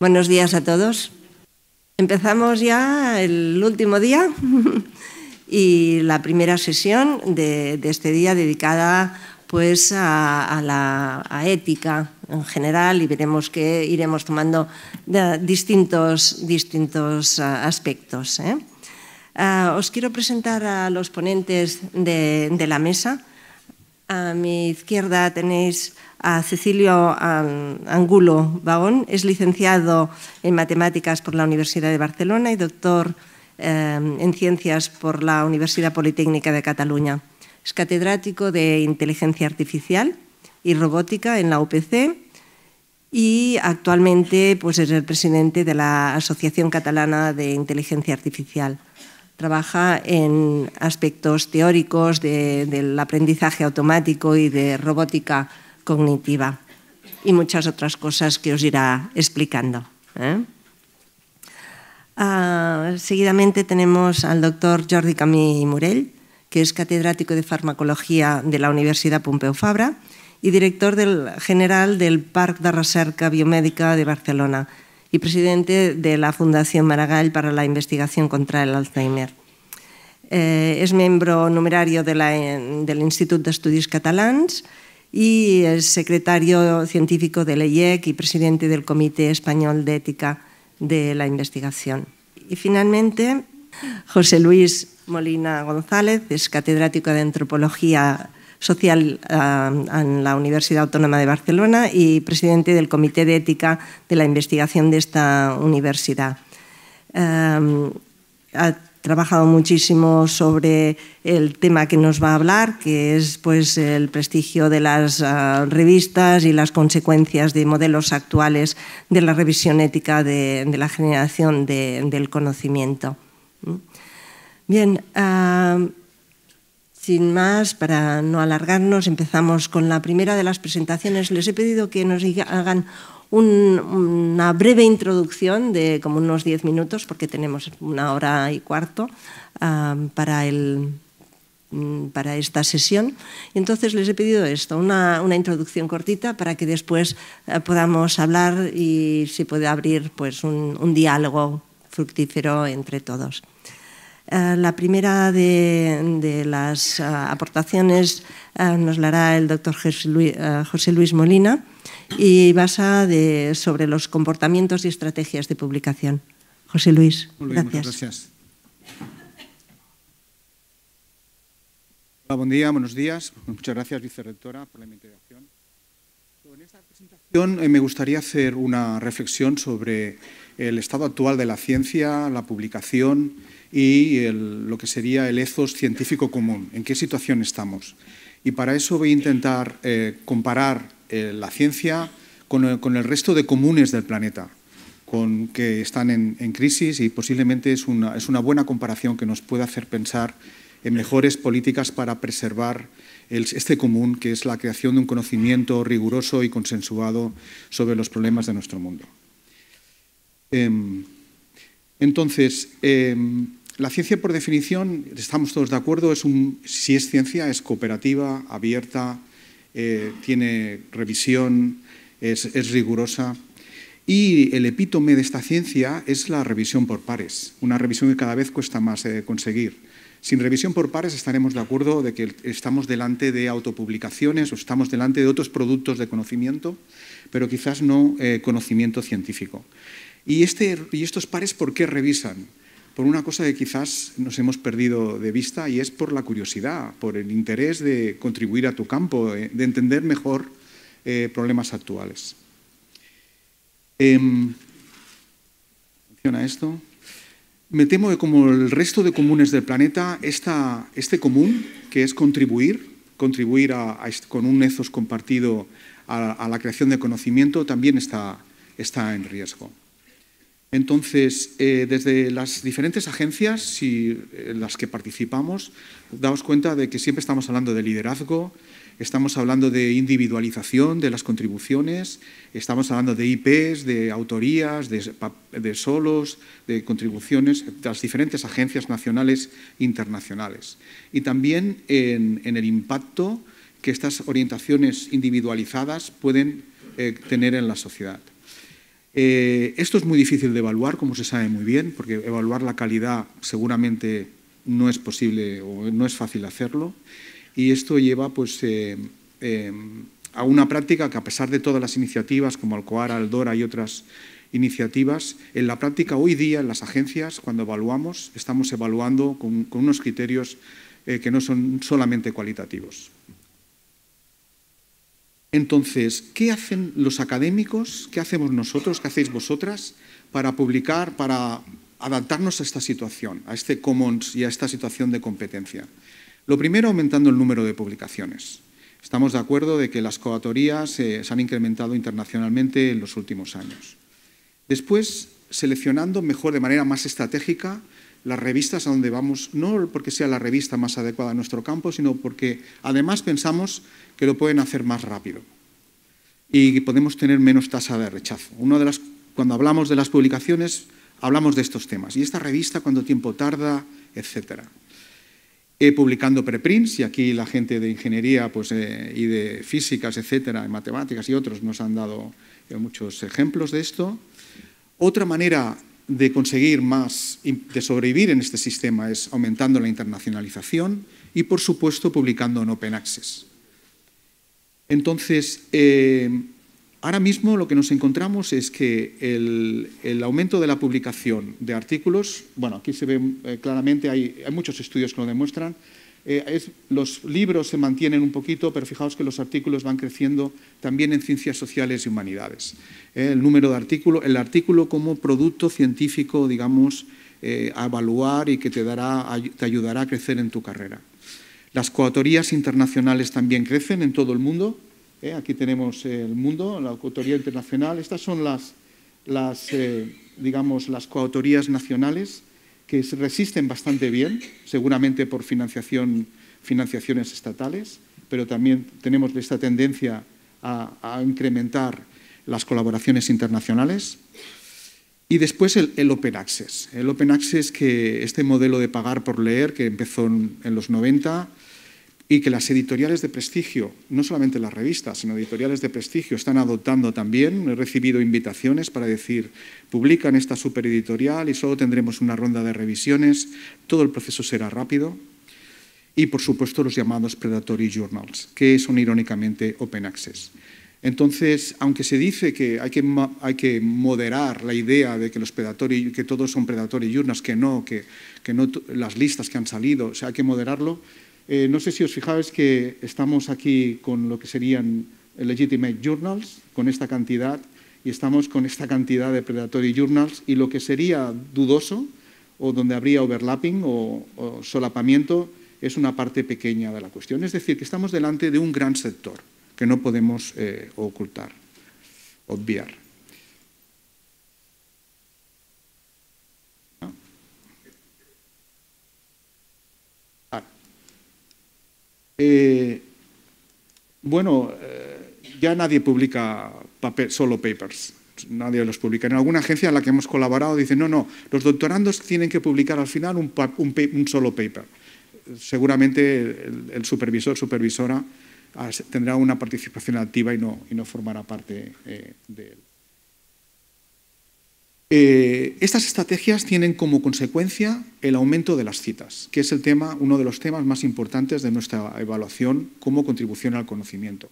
Buenos días a todos. Empezamos ya el último día y la primera sesión de, este día dedicada pues a, la ética en general y veremos que iremos tomando distintos, distintos ah, aspectos. ¿eh? Ah, os quiero presentar a los ponentes de la mesa. A mi izquierda tenéis a Cecilio um, Angulo Baón. Es licenciado en Matemáticas por la Universidad de Barcelona y doctor um, en Ciencias por la Universidad Politécnica de Cataluña. Es catedrático de Inteligencia Artificial y Robótica en la UPC y actualmente pues, es el presidente de la Asociación Catalana de Inteligencia Artificial trabaja en aspectos teóricos del aprendizaje automático y de robótica cognitiva y muchas otras cosas que os irá explicando. ¿eh? Ah, seguidamente tenemos al doctor Jordi Camí Morell, que es catedrático de farmacología de la Universidad Pompeu Fabra y director general del Parc de Recerca Biomédica de Barcelona y presidente de la Fundación Maragall para la Investigación contra el Alzheimer. Eh, es miembro numerario del Instituto de Estudios Catalans y es secretario científico del EIEC y presidente del Comité Español de Ética de la Investigación. Y finalmente, José Luis Molina González es catedrático de Antropología Social en la Universidad Autónoma de Barcelona y presidente del Comité de Ética de la Investigación de esta universidad. ha trabajado muchísimo sobre el tema que nos va a hablar, que es pues, el prestigio de las ah, revistas y las consecuencias de modelos actuales de la revisión ética de, la generación del conocimiento. ¿Mm? Bien, sin más, para no alargarnos, empezamos con la primera de las presentaciones. Les he pedido que nos hagan una breve introducción de como unos diez minutos, porque tenemos una hora y cuarto ah, mm, para, esta sesión. entonces les he pedido esto, una, introducción cortita para que después eh, podamos hablar y se pueda abrir pues, un diálogo fructífero entre todos. Eh, la primera de, las eh, aportaciones eh, nos la hará el doctor José Luis, Molina y basa sobre los comportamientos y estrategias de publicación. José Luis, Muchas gracias. Hola, buen día, buenos días. Muchas gracias, vicerectora, por la invitación. En esta presentación me gustaría hacer una reflexión sobre el estado actual de la ciencia, la publicación, y lo que sería el ethos científico común, en qué situación estamos. Y para eso voy a intentar eh, comparar eh, la ciencia con el, eh, con el, resto de comunes del planeta, con, que están en, crisis y posiblemente es una, es una buena comparación que nos puede hacer pensar en mejores políticas para preservar este común, que es la creación de un conocimiento riguroso y consensuado sobre los problemas de nuestro mundo. Em, entonces, em, la ciencia, por definición, estamos todos de acuerdo, es un, si es ciencia, es cooperativa, abierta, eh, tiene revisión, es, rigurosa. Y el epítome de esta ciencia es la revisión por pares, una revisión que cada vez cuesta más eh, conseguir. Sin revisión por pares estaremos de acuerdo de que estamos delante de autopublicaciones o estamos delante de otros productos de conocimiento, pero quizás no eh, conocimiento científico. Este, ¿Y estos pares por qué revisan? por una cosa que quizás nos hemos perdido de vista y es por la curiosidad, por el interés de contribuir a tu campo, eh, de entender mejor eh, problemas actuales. Em, esto? Me temo que como el resto de comunes del planeta, este común, que es contribuir, contribuir con un nezos compartido a, la creación de conocimiento, también está en riesgo. Entonces, eh, desde las diferentes agencias eh, en las que participamos, damos cuenta de que siempre estamos hablando de liderazgo, estamos hablando de individualización de las contribuciones, estamos hablando de IPs, de autorías, de, solos, de contribuciones de las diferentes agencias nacionales e internacionales. Y también en, el impacto que estas orientaciones individualizadas pueden eh, tener en la sociedad. Eh, esto es muy difícil de evaluar, como se sabe muy bien, porque evaluar la calidad seguramente no es posible o no es fácil hacerlo. Y esto lleva pues, eh, eh, a una práctica que, a pesar de todas las iniciativas como Alcoara, Aldora y otras iniciativas, en la práctica hoy día en las agencias, cuando evaluamos, estamos evaluando con unos criterios que no son solamente cualitativos. Entonces, ¿qué hacen los académicos? ¿Qué hacemos nosotros? ¿Qué hacéis vosotras para publicar, para adaptarnos a esta situación, a este commons y a esta situación de competencia? Lo primero, aumentando el número de publicaciones. Estamos de acuerdo de que las coautorías eh, se han incrementado internacionalmente en los últimos años. Después, seleccionando mejor, de manera más estratégica, las revistas a donde vamos, no porque sea la revista más adecuada a nuestro campo, sino porque además pensamos que lo pueden hacer más rápido y podemos tener menos tasa de rechazo. de las, cuando hablamos de las publicaciones, hablamos de estos temas. ¿Y esta revista cuánto tiempo tarda? Etcétera. Eh, publicando preprints, y aquí la gente de ingeniería pues, eh, y de físicas, etcétera, en matemáticas y otros nos han dado eh, muchos ejemplos de esto. Otra manera de conseguir más, de sobrevivir en este sistema, es aumentando la internacionalización y, por supuesto, publicando en Open Access. Entonces, eh, ahora mismo lo que nos encontramos es que el, aumento de la publicación de artículos, bueno, aquí se ve eh, claramente, hay muchos estudios que lo demuestran, eh, los libros se mantienen un poquito, pero fijaos que los artículos van creciendo también en ciencias sociales y humanidades. Eh, el número de artículos, el artículo como producto científico, digamos, eh, a evaluar y que te, ayudará a crecer en tu carrera. Las coautorías internacionales también crecen en todo el mundo. aquí tenemos el mundo, la coautoría internacional. Estas son las digamos, las coautorías nacionales que resisten bastante bien, seguramente por financiación, financiaciones estatales, pero también tenemos esta tendencia a, incrementar las colaboraciones internacionales. Y después el, Open Access. El Open Access, que este modelo de pagar por leer, que empezó en, en los 90, y que las editoriales de prestigio, no solamente las revistas, sino editoriales de prestigio, están adoptando también. He recibido invitaciones para decir, publican esta supereditorial y solo tendremos una ronda de revisiones, todo el proceso será rápido. Y, por supuesto, los llamados predatory journals, que son irónicamente open access. Entonces, aunque se dice que hay que, hay que moderar la idea de que, los predatory, que todos son predatory journals, que no, que, que no las listas que han salido, o sea, hay que moderarlo, eh, no sé si os fijáis que estamos aquí con lo que serían legitimate journals, con esta cantidad, y estamos con esta cantidad de predatory journals, y lo que sería dudoso, o donde habría overlapping o, solapamiento, es una parte pequeña de la cuestión. Es decir, que estamos delante de un gran sector que no podemos eh, ocultar, obviar. Eh, bueno, eh, ya nadie publica solo papers, nadie los publica. En alguna agencia en la que hemos colaborado dicen, no, no, los doctorandos tienen que publicar al final un, solo paper. Seguramente el, supervisor, supervisora, tendrá una participación activa y no, y no formará parte eh, de él. Eh, estas estrategias tienen como consecuencia el aumento de las citas, que es el tema, uno de los temas más importantes de nuestra evaluación como contribución al conocimiento.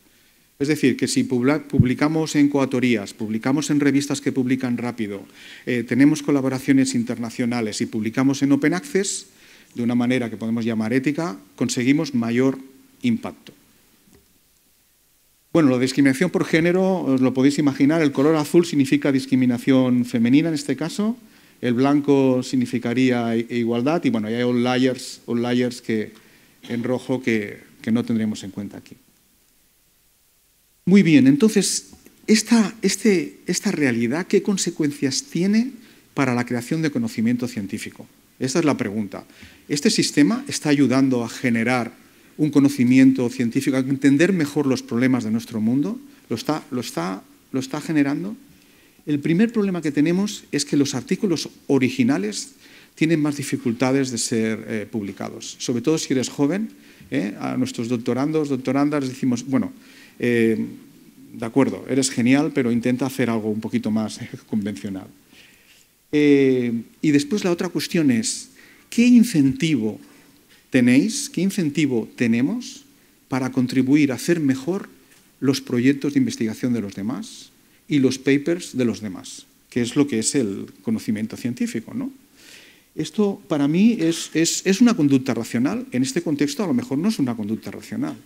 Es decir, que si publicamos en coautorías, publicamos en revistas que publican rápido, eh, tenemos colaboraciones internacionales y publicamos en Open Access, de una manera que podemos llamar ética, conseguimos mayor impacto. Bueno, la discriminación por género, os lo podéis imaginar, el color azul significa discriminación femenina en este caso, el blanco significaría e-, igualdad y bueno, hay outliers, layers que, en rojo que, no tendríamos en cuenta aquí. Muy bien, entonces, esta, este, esta realidad, ¿qué consecuencias tiene para la creación de conocimiento científico? Esta es la pregunta. ¿Este sistema está ayudando a generar un conocimiento científico, entender mejor los problemas de nuestro mundo, lo está, lo está, lo está generando. El primer problema que tenemos es que los artículos originales tienen más dificultades de ser eh, publicados, sobre todo si eres joven. Eh, a nuestros doctorandos, doctorandas, decimos, bueno, eh, de acuerdo, eres genial, pero intenta hacer algo un poquito más convencional. y después la otra cuestión es, ¿qué incentivo tenéis, qué incentivo tenemos para contribuir a hacer mejor los proyectos de investigación de los demás y los papers de los demás, que es lo que es el conocimiento científico. Esto para mí es, es una conducta racional, en este contexto a lo mejor no es una conducta racional.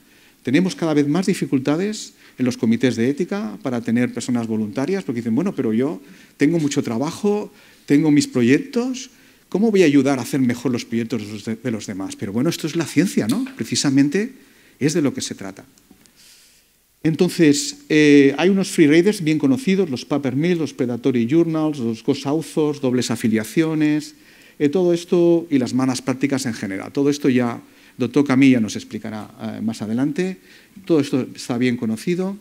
Tenemos cada vez más dificultades en los comités de ética para tener personas voluntarias, porque dicen, bueno, pero yo tengo mucho trabajo, tengo mis proyectos, ¿Cómo voy a ayudar a hacer mejor los proyectos de los demás? Pero bueno, esto es la ciencia, ¿no? Precisamente es de lo que se trata. Entonces, eh, hay unos free freeriders bien conocidos, los paper mills, los predatory journals, los ghost authors, dobles afiliaciones, eh, todo esto y las malas prácticas en general. Todo esto ya doctor Camilla nos explicará eh, más adelante. Todo esto está bien conocido.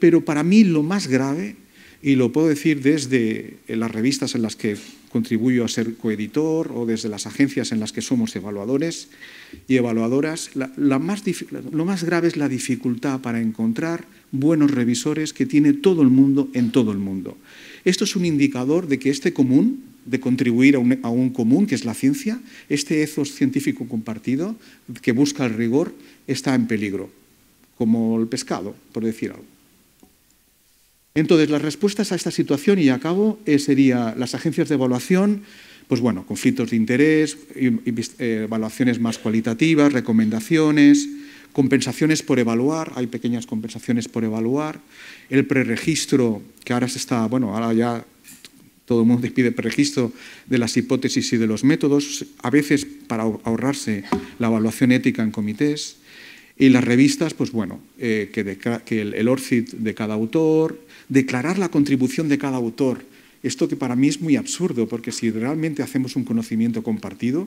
pero para mí lo más grave, y lo puedo decir desde las revistas en las que contribuyo a ser coeditor o desde las agencias en las que somos evaluadores y evaluadoras, lo más grave es la dificultad para encontrar buenos revisores que tiene todo el mundo en todo el mundo. Esto es un indicador de que este común, de contribuir a un, a un común, que es la ciencia, este ethos científico compartido que busca el rigor, está en peligro, como el pescado, por decir algo. Entonces, las respuestas a esta situación, y acabo, cabo eh, serían las agencias de evaluación, pues bueno, conflictos de interés, eh, evaluaciones más cualitativas, recomendaciones, compensaciones por evaluar, hay pequeñas compensaciones por evaluar, el preregistro, que ahora se está, bueno, ahora ya todo el mundo pide preregistro de las hipótesis y de los métodos, a veces para ahorrarse la evaluación ética en comités, y las revistas, pues bueno, eh, que, el ORCID de cada autor, declarar la contribución de cada autor. Esto que para mí es muy absurdo, porque si realmente hacemos un conocimiento compartido,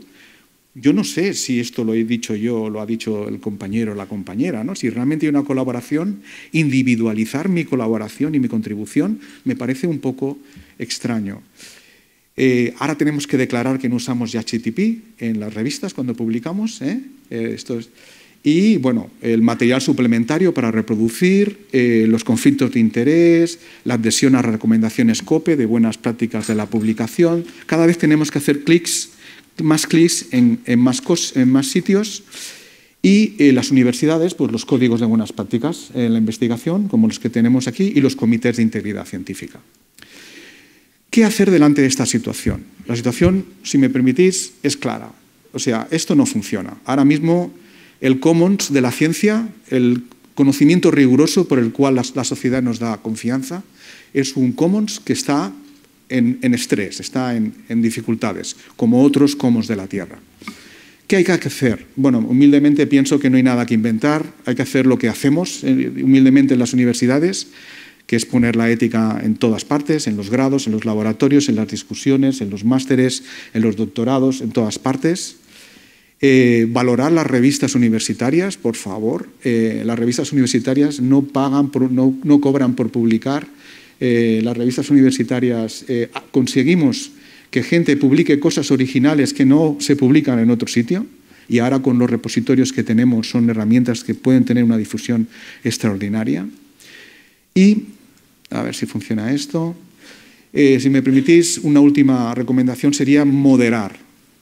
yo no sé si esto lo he dicho yo o lo ha dicho el compañero o la compañera, ¿no? Si realmente hay una colaboración, individualizar mi colaboración y mi contribución me parece un poco extraño. Eh, ahora tenemos que declarar que no usamos HTTP en las revistas cuando publicamos. ¿eh? Eh, esto es, y bueno, el material suplementario para reproducir, eh, los conflictos de interés, la adhesión a recomendaciones COPE de buenas prácticas de la publicación. Cada vez tenemos que hacer clics, más clics en, más, sitios. Y eh, las universidades, pues los códigos de buenas prácticas en la investigación, como los que tenemos aquí, y los comités de integridad científica. ¿Qué hacer delante de esta situación? La situación, si me permitís, es clara. O sea, esto no funciona. Ahora mismo el commons de la ciencia, el conocimiento riguroso por el cual la, sociedad nos da confianza, es un commons que está en, estrés, está en, dificultades, como otros commons de la Tierra. ¿Qué hay que hacer? Bueno, humildemente pienso que no hay nada que inventar, hay que hacer lo que hacemos eh, humildemente en las universidades, que es poner la ética en todas partes, en los grados, en los laboratorios, en las discusiones, en los másteres, en los doctorados, en todas partes. Eh, valorar las revistas universitarias, por favor. Eh, las revistas universitarias no, pagan no, cobran por publicar. Eh, las revistas universitarias conseguimos que gente publique cosas originales que no se publican en otro sitio. Y ahora con los repositorios que tenemos son herramientas que pueden tener una difusión extraordinaria. Y, a ver si funciona esto, si me permitís, una última recomendación sería moderar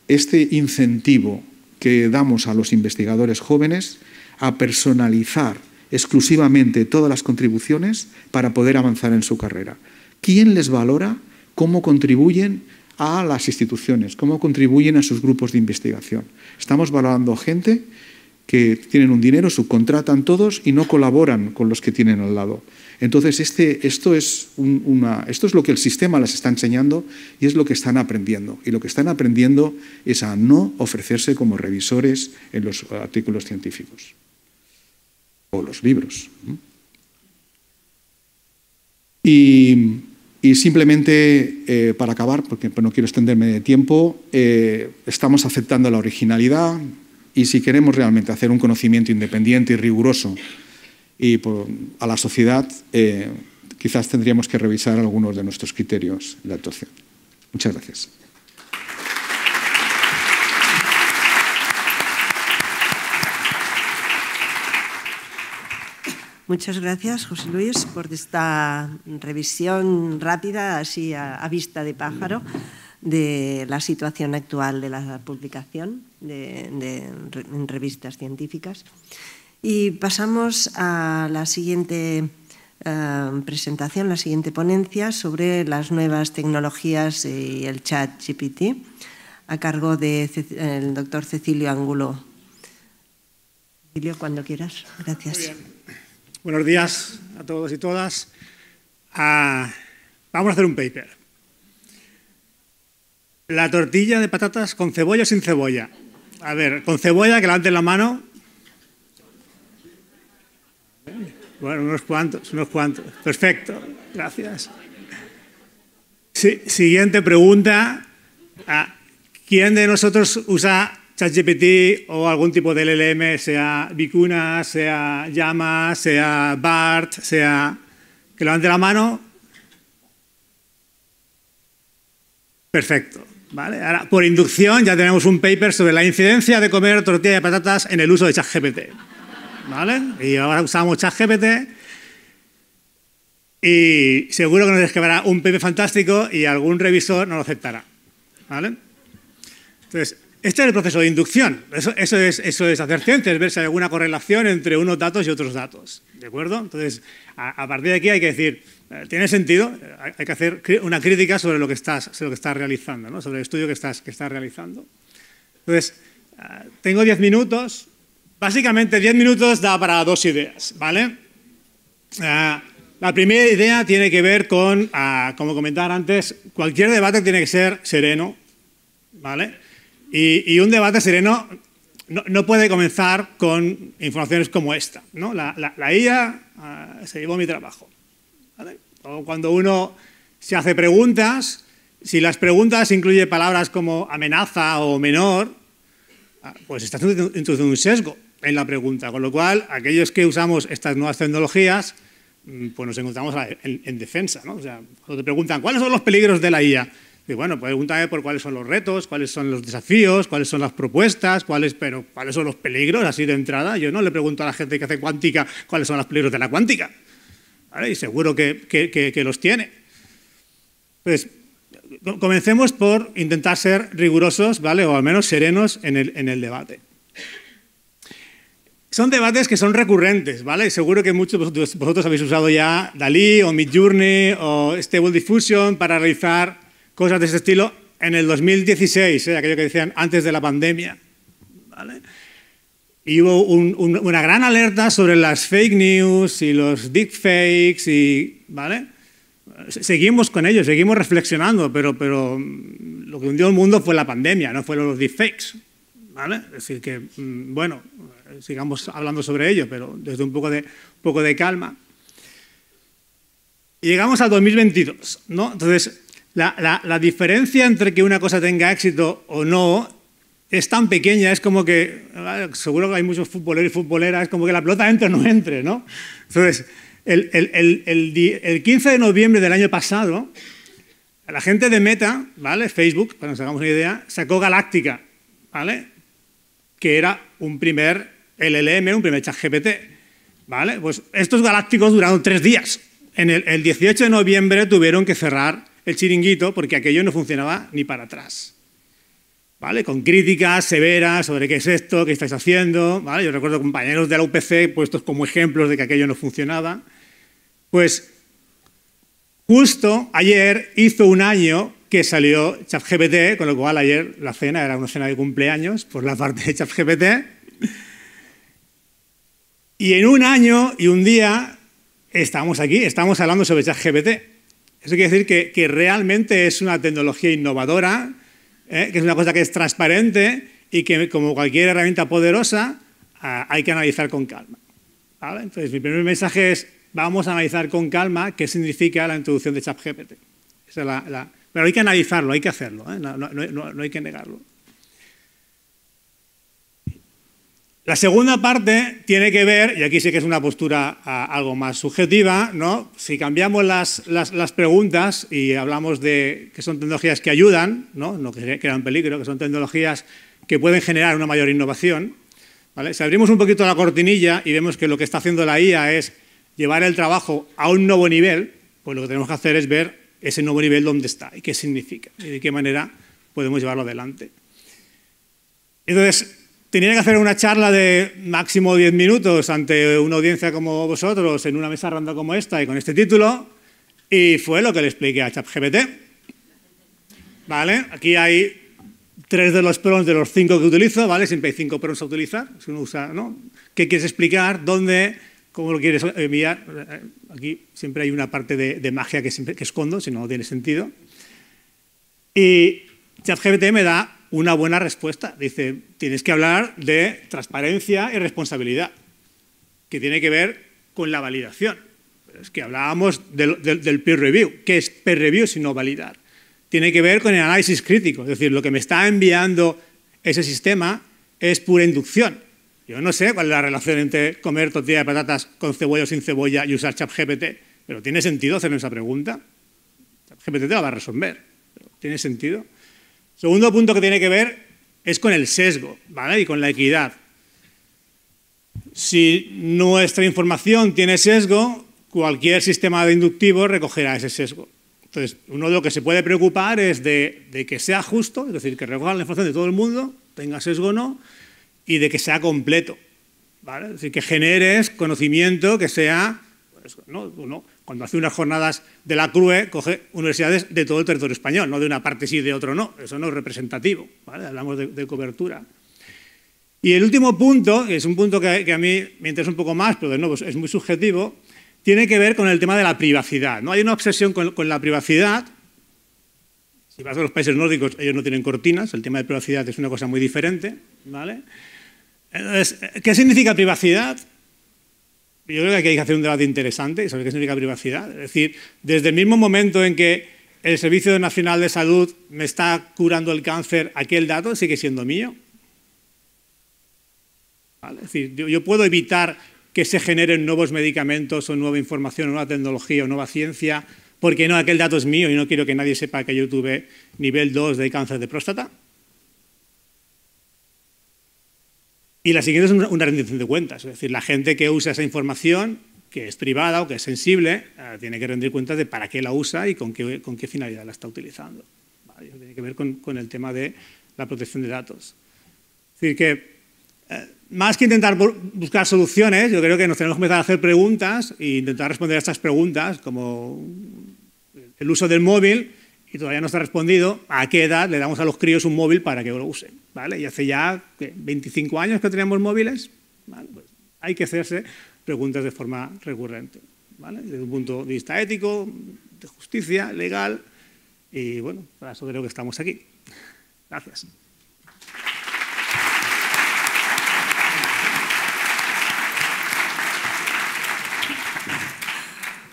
este incentivo que damos a los investigadores jóvenes a personalizar exclusivamente todas las contribuciones para poder avanzar en su carrera. ¿Quién les valora? ¿Cómo contribuyen a las instituciones? ¿Cómo contribuyen a sus grupos de investigación? Estamos valorando gente que tienen un dinero, subcontratan todos y no colaboran con los que tienen al lado. Entonces, este, esto, es esto es lo que el sistema les está enseñando y es lo que están aprendiendo. Y lo que están aprendiendo es a no ofrecerse como revisores en los artículos científicos o los libros. Y, simplemente, eh, para acabar, porque no quiero extenderme de tiempo, eh, estamos aceptando la originalidad y si queremos realmente hacer un conocimiento independiente y riguroso y por, a la sociedad eh, quizás tendríamos que revisar algunos de nuestros criterios de actuación. Muchas gracias. Muchas gracias, José Luis, por esta revisión rápida, así a, vista de pájaro, de la situación actual de la publicación en revistas científicas. Y pasamos a la siguiente eh, presentación, la siguiente ponencia sobre las nuevas tecnologías y el chat GPT, a cargo del doctor Cecilio Angulo. Cecilio, cuando quieras. Gracias. Buenos días a todos y todas. Ah, vamos a hacer un paper. La tortilla de patatas con cebolla o sin cebolla. A ver, con cebolla, que levanten la mano. Bueno, unos cuantos, unos cuantos. Perfecto, gracias. siguiente pregunta. Ah, ¿Quién de nosotros usa ChatGPT o algún tipo de LLM, sea Vicuna, sea Llama, sea BART, sea... Que levante la mano. Perfecto. Vale, ahora, por inducción ya tenemos un paper sobre la incidencia de comer tortilla de patatas en el uso de ChatGPT. Y ahora usamos GPT y seguro que nos escribará un PP fantástico y algún revisor no lo aceptará, Entonces, este es el proceso de inducción. Eso, eso, es, eso es hacer ciencia, es ver si hay alguna correlación entre unos datos y otros datos, ¿de acuerdo? Entonces, a, partir de aquí hay que decir, eh, tiene sentido, eh, hay que hacer una crítica sobre lo que estás, lo que estás realizando, ¿no? sobre el estudio que estás, que estás realizando. Entonces, eh, tengo diez minutos, Básicamente 10 minutos da para dos ideas, ¿vale? Ah, la primera idea tiene que ver con, ah, como comentaba antes, cualquier debate tiene que ser sereno, ¿vale? Y, un debate sereno no, puede comenzar con informaciones como esta, La, IA ah, se llevó mi trabajo, cuando uno se hace preguntas, si las preguntas incluyen palabras como amenaza o menor, pues está introduciendo un sesgo en la pregunta. Con lo cual, aquellos que usamos estas nuevas tecnologías, mm, pues nos encontramos en, defensa. ¿no? O sea, cuando te preguntan, ¿cuáles son los peligros de la IA? Y bueno, pues pregúntame por cuáles son los retos, cuáles son los desafíos, cuáles son las propuestas, cuáles, pero, cuáles son los peligros, así de entrada. Yo no le pregunto a la gente que hace cuántica cuáles son los peligros de la cuántica. Y seguro que, los tiene. Pues comencemos por intentar ser rigurosos, ¿vale? O al menos serenos en el debate. Son debates que son recurrentes, ¿vale? Seguro que muchos de vosotros habéis usado ya Dalí o Midjourney o Stable Diffusion para realizar cosas de ese estilo en el 2016, ¿eh? aquello que decían antes de la pandemia. ¿vale? Y hubo una gran alerta sobre las fake news y los deepfakes y, ¿vale? Seguimos con ellos, seguimos reflexionando, pero, pero mm, lo que hundió el mundo fue la pandemia, no fueron los deepfakes, ¿vale? Es decir que, mm, bueno, sigamos hablando sobre ello, pero desde un poco de, poco de calma. llegamos al 2022, ¿no? Entonces, la, diferencia entre que una cosa tenga éxito o no es tan pequeña, es como que, seguro que hay muchos futboleros y futboleras, es como que la pelota entre o no entre, ¿no? Entonces, el, el, 15 de noviembre del año pasado, la gente de Meta, ¿vale? Facebook, para que nos hagamos una idea, sacó Galáctica, ¿vale? Que era un primer LLM, un primer chat GPT. ¿vale? Pues estos galácticos duraron tres días. En el, 18 de noviembre tuvieron que cerrar el chiringuito porque aquello no funcionaba ni para atrás. ¿Vale? Con críticas severas sobre qué es esto, qué estáis haciendo, ¿vale? Yo recuerdo compañeros de la UPC puestos como ejemplos de que aquello no funcionaba. Pues justo ayer hizo un año que salió ChatGPT, con lo cual ayer la cena era una cena de cumpleaños por la parte de ChatGPT. Y en un año y un día estamos aquí, estamos hablando sobre ChatGPT. Eso quiere decir que, realmente es una tecnología innovadora, ¿eh? que es una cosa que es transparente y que, como cualquier herramienta poderosa, ah, hay que analizar con calma. Entonces, mi primer mensaje es, vamos a analizar con calma qué significa la introducción de ChatGPT. pero hay que analizarlo, hay que hacerlo, ¿eh? no hay que negarlo. La segunda parte tiene que ver, y aquí sí que es una postura algo más subjetiva, ¿no? si cambiamos las, preguntas y hablamos de que son tecnologías que ayudan, no, no que crean peligro, que son tecnologías que pueden generar una mayor innovación, ¿Vale? Si abrimos un poquito la cortinilla y vemos que lo que está haciendo la IA es llevar el trabajo a un nuevo nivel, pues lo que tenemos que hacer es ver ese nuevo nivel dónde está y qué significa y de qué manera podemos llevarlo adelante. Entonces, tenía que hacer una charla de máximo 10 minutos ante una audiencia como vosotros, en una mesa ronda como esta y con este título, y fue lo que le expliqué a ChatGPT. ¿Vale? Aquí hay tres de los prongs, de los cinco que utilizo, ¿vale? Siempre hay cinco prongs a utilizar, si uno usa, ¿no? ¿Qué quieres explicar? ¿Dónde? ¿Cómo lo quieres enviar? Aquí siempre hay una parte de, magia que, que escondo, si no, no tiene sentido. Y ChatGPT me da una buena respuesta. Dice, tienes que hablar de transparencia y responsabilidad, que tiene que ver con la validación. Es que hablábamos del, peer review. que es peer review sino validar? Tiene que ver con el análisis crítico. Es decir, lo que me está enviando ese sistema es pura inducción. Yo no sé cuál es la relación entre comer tortilla de patatas con cebolla o sin cebolla y usar ChatGPT, pero ¿tiene sentido hacer esa pregunta? ChatGPT te la va a resolver. ¿Tiene sentido? Segundo punto que tiene que ver es con el sesgo y con la equidad. Si nuestra información tiene sesgo, cualquier sistema de inductivo recogerá ese sesgo. Entonces, uno de lo que se puede preocupar es de, que sea justo, es decir, que recoja la información de todo el mundo, tenga sesgo o no, y de que sea completo. ¿vale? Es decir, que generes conocimiento que sea... Pues, ¿no? cuando hace unas jornadas de la CRUE, coge universidades de todo el territorio español, no de una parte sí y de otro no. Eso no es representativo, hablamos de, cobertura. Y el último punto, que es un punto que, a mí me interesa un poco más, pero de nuevo es muy subjetivo, tiene que ver con el tema de la privacidad. ¿no? Hay una obsesión con, la privacidad. Si vas a los países nórdicos, ellos no tienen cortinas, el tema de privacidad es una cosa muy diferente. Entonces, ¿qué significa privacidad? yo creo que aquí hay que hacer un debate interesante sobre qué significa privacidad. Es decir, desde el mismo momento en que el Servicio Nacional de Salud me está curando el cáncer, aquel dato sigue siendo mío. Es decir, yo, puedo evitar que se generen nuevos medicamentos o nueva información, o nueva tecnología o nueva ciencia, porque no, aquel dato es mío y no quiero que nadie sepa que yo tuve nivel 2 de cáncer de próstata. Y la siguiente es una rendición de cuentas, es decir, la gente que usa esa información, que es privada o que es sensible, eh, tiene que rendir cuentas de para qué la usa y con qué, finalidad la está utilizando. tiene que ver con, el tema de la protección de datos. Es decir, que eh, más que intentar buscar soluciones, yo creo que nos tenemos que empezar a hacer preguntas e intentar responder a estas preguntas, como el uso del móvil y todavía no se ha respondido a qué edad le damos a los críos un móvil para que lo usen. ¿vale? Y hace ya 25 años que teníamos móviles, pues hay que hacerse preguntas de forma recurrente, desde un punto de vista ético, de justicia, legal, y bueno, para eso creo que estamos aquí. Gracias.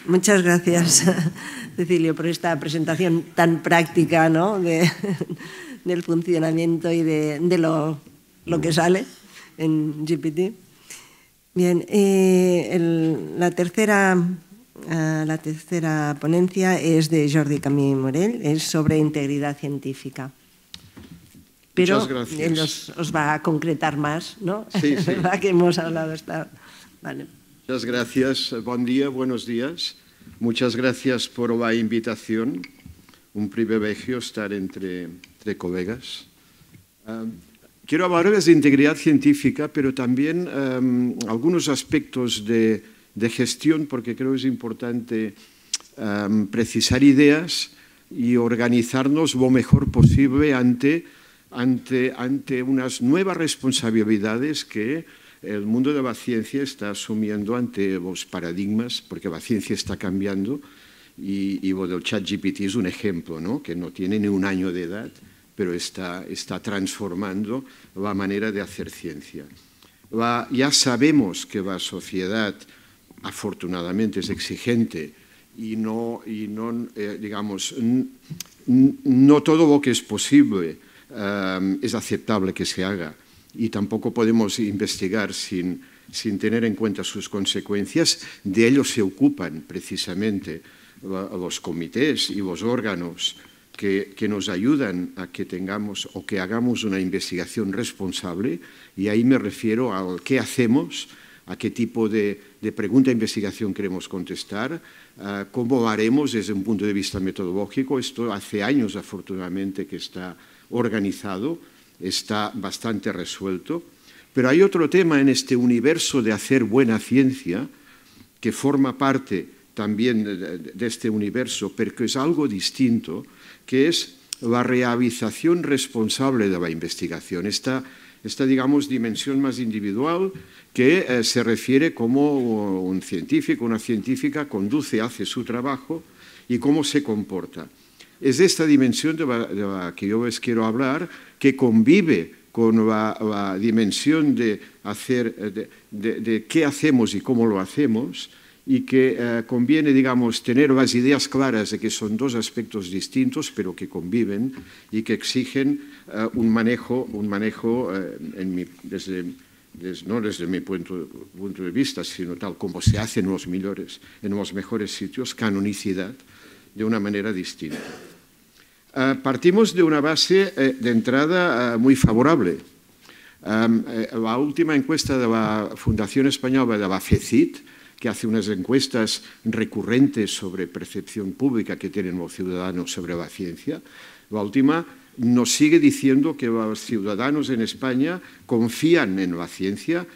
Muchas gracias. Cecilio, por esta presentación tan práctica ¿no? de, del funcionamiento y de, lo, que sale en GPT. Bien, eh, la, tercera, eh, la tercera ponencia es de Jordi Camille Morel, es sobre integridad científica. Pero él os, va a concretar más, ¿no? Sí, sí. que hemos hablado esta. Vale. Muchas gracias. Buen día, buenos días. Muchas gracias por la invitación. Un privilegio estar entre, entre colegas. Em, quiero hablarles de integridad científica, pero también em, algunos aspectos de, gestión, porque creo que es importante em, precisar ideas y organizarnos lo mejor posible ante, ante unas nuevas responsabilidades que el mundo de la ciencia está asumiendo ante los paradigmas, porque la ciencia está cambiando, y, y chat GPT es un ejemplo, ¿no? que no tiene ni un año de edad, pero está, transformando la manera de hacer ciencia. ya sabemos que la sociedad, afortunadamente, es exigente y no, y no eh, digamos, no todo lo que es posible eh, es aceptable que se haga y tampoco podemos investigar sin, tener en cuenta sus consecuencias. De ello se ocupan precisamente los comités y los órganos que, nos ayudan a que tengamos o que hagamos una investigación responsable, y ahí me refiero a qué hacemos, a qué tipo de, pregunta e investigación queremos contestar, cómo haremos desde un punto de vista metodológico. Esto hace años, afortunadamente, que está organizado está bastante resuelto. Pero hay otro tema en este universo de hacer buena ciencia que forma parte también de este universo, pero que es algo distinto, que es la realización responsable de la investigación. Esta, digamos, dimensión más individual que eh, se refiere cómo un científico, una científica conduce, hace su trabajo y cómo se comporta es esta dimensión de la, que yo les quiero hablar, que convive con la, dimensión de, hacer, de, qué hacemos y cómo lo hacemos, y que eh, conviene, digamos, tener las ideas claras de que son dos aspectos distintos, pero que conviven y que exigen eh, un manejo, un manejo eh, desde, no desde mi punto, de vista, sino tal como se hace los, en los mejores sitios, canonicidad, de una manera distinta. Ah, partimos de una base eh, de entrada ah, muy favorable. Eh, la última encuesta de la Fundación Española de la FECIT, que hace unas encuestas recurrentes sobre percepción pública que tienen los ciudadanos sobre la ciencia, la última nos sigue diciendo que los ciudadanos en España confían en la ciencia,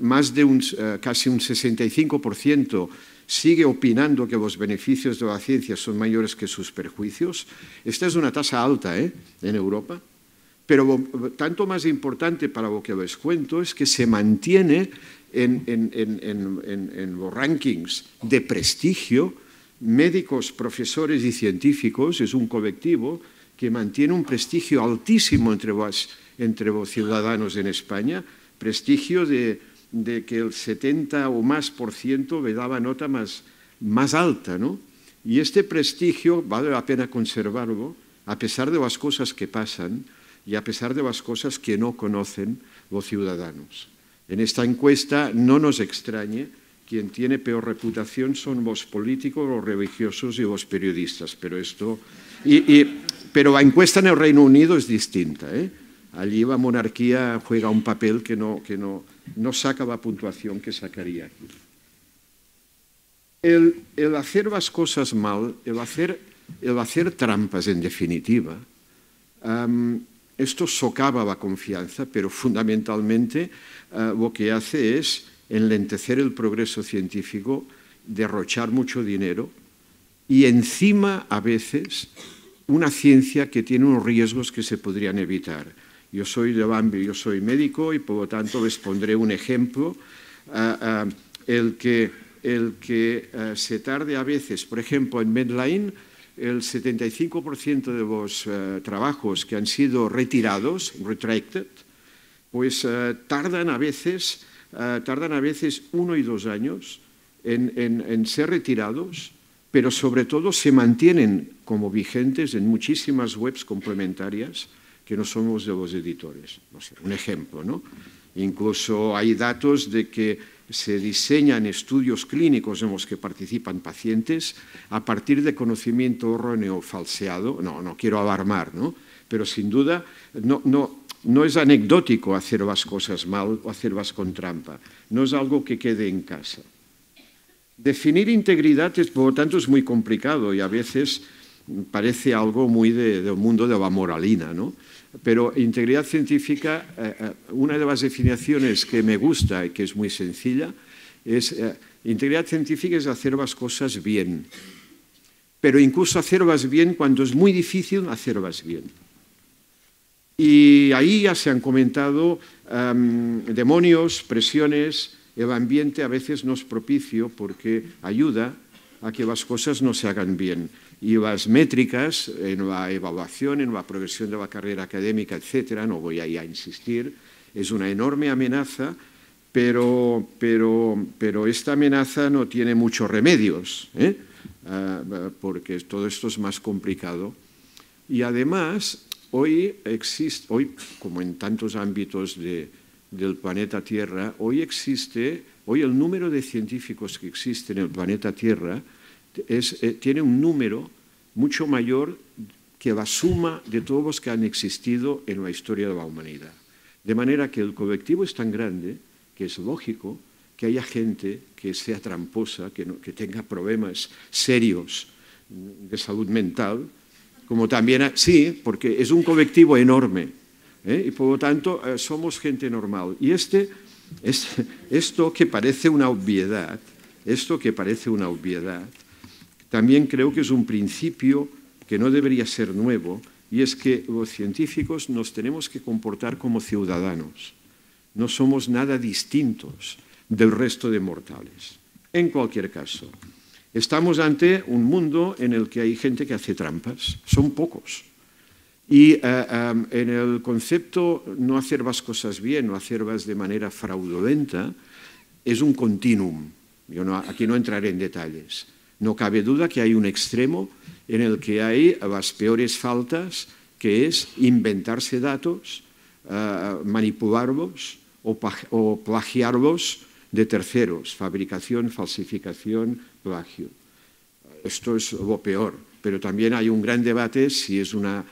más de eh, casi un 65% sigue opinando que los beneficios de la ciencia son mayores que sus perjuicios. Esta es una tasa alta ¿eh? en Europa, pero tanto más importante para lo que les cuento es que se mantiene en, en, en, en los rankings de prestigio médicos, profesores y científicos, es un colectivo que mantiene un prestigio altísimo entre vos entre los ciudadanos en España, prestigio de de que el 70 o más por ciento le daba nota más, alta, ¿no? Y este prestigio vale la pena conservarlo a pesar de las cosas que pasan y a pesar de las cosas que no conocen los ciudadanos. En esta encuesta no nos extrañe, quien tiene peor reputación son los políticos, los religiosos y vos periodistas, pero esto... y, pero la encuesta en el Reino Unido es distinta, ¿eh? Allí la monarquía juega un papel que no, saca la puntuación que sacaría El, hacer las cosas mal, el hacer, hacer trampas en definitiva, esto socava la confianza, pero fundamentalmente eh, lo que hace es enlentecer el progreso científico, derrochar mucho dinero y encima a veces una ciencia que tiene unos riesgos que se podrían evitar. Yo soy de Bambi, yo soy médico y por lo tanto les pondré un ejemplo. Ah, ah, el que, el que ah, se tarde a veces, por ejemplo, en Medline, el 75% de los trabajos que han sido retirados, retracted, pues tardan a veces, tardan a veces uno y dos años en ser retirados pero sobre todo se mantienen como vigentes en muchísimas webs complementarias que no somos de los editores. No sé, un ejemplo, ¿no? Incluso hay datos de que se diseñan estudios clínicos en los que participan pacientes a partir de conocimiento erróneo falseado. No, no quiero alarmar, ¿no? Pero sin duda no, no, no es anecdótico hacer las cosas mal o hacerlas con trampa. No es algo que quede en casa. Definir integridad, es, por lo tanto, es muy complicado y a veces parece algo muy de, del mundo de la moralina, ¿no? Pero integridad científica, eh, eh, una de las definiciones que me gusta y que es muy sencilla, es eh, integridad científica es hacer las cosas bien, pero incluso hacerlas bien cuando es muy difícil hacerlas bien. Y ahí ya se han comentado em, demonios, presiones, el ambiente a veces no es propicio porque ayuda a que las cosas no se hagan bien y las métricas en eh, la evaluación, en la progresión de la carrera académica, etcétera, no voy ahí a insistir, es una enorme amenaza, pero, esta amenaza no tiene muchos remedios, ¿eh? ah, porque todo esto es más complicado. Y además, hoy existe, hoy, como en tantos ámbitos del planeta Tierra, hoy existe, hoy el número de científicos que existen en el planeta Tierra eh, tiene un número mucho mayor que la suma de todos los que han existido en la historia de la humanidad. De manera que el colectivo es tan grande que es lógico que haya gente que sea tramposa, que, tenga problemas serios de salud mental, como también, sí, porque es un colectivo enorme ¿eh? y por lo tanto eh, somos gente normal. Y este, este, esto que parece una obviedad, esto que parece una obviedad, también creo que es un principio que no debería ser nuevo y es que los científicos nos tenemos que comportar como ciudadanos. No somos nada distintos del resto de mortales. En cualquier caso, estamos ante un mundo en el que hay gente que hace trampas. Son pocos. Y eh, eh, en el concepto no hacer las cosas bien o hacerlas de manera fraudulenta es un continuum. aquí no entraré en detalles. No cabe duda que hay un extremo en el que hay las peores faltas, que es inventarse datos, eh, manipularlos o, plagiarlos de terceros, fabricación, falsificación, plagio. Esto es lo peor, pero también hay un gran debate si es una,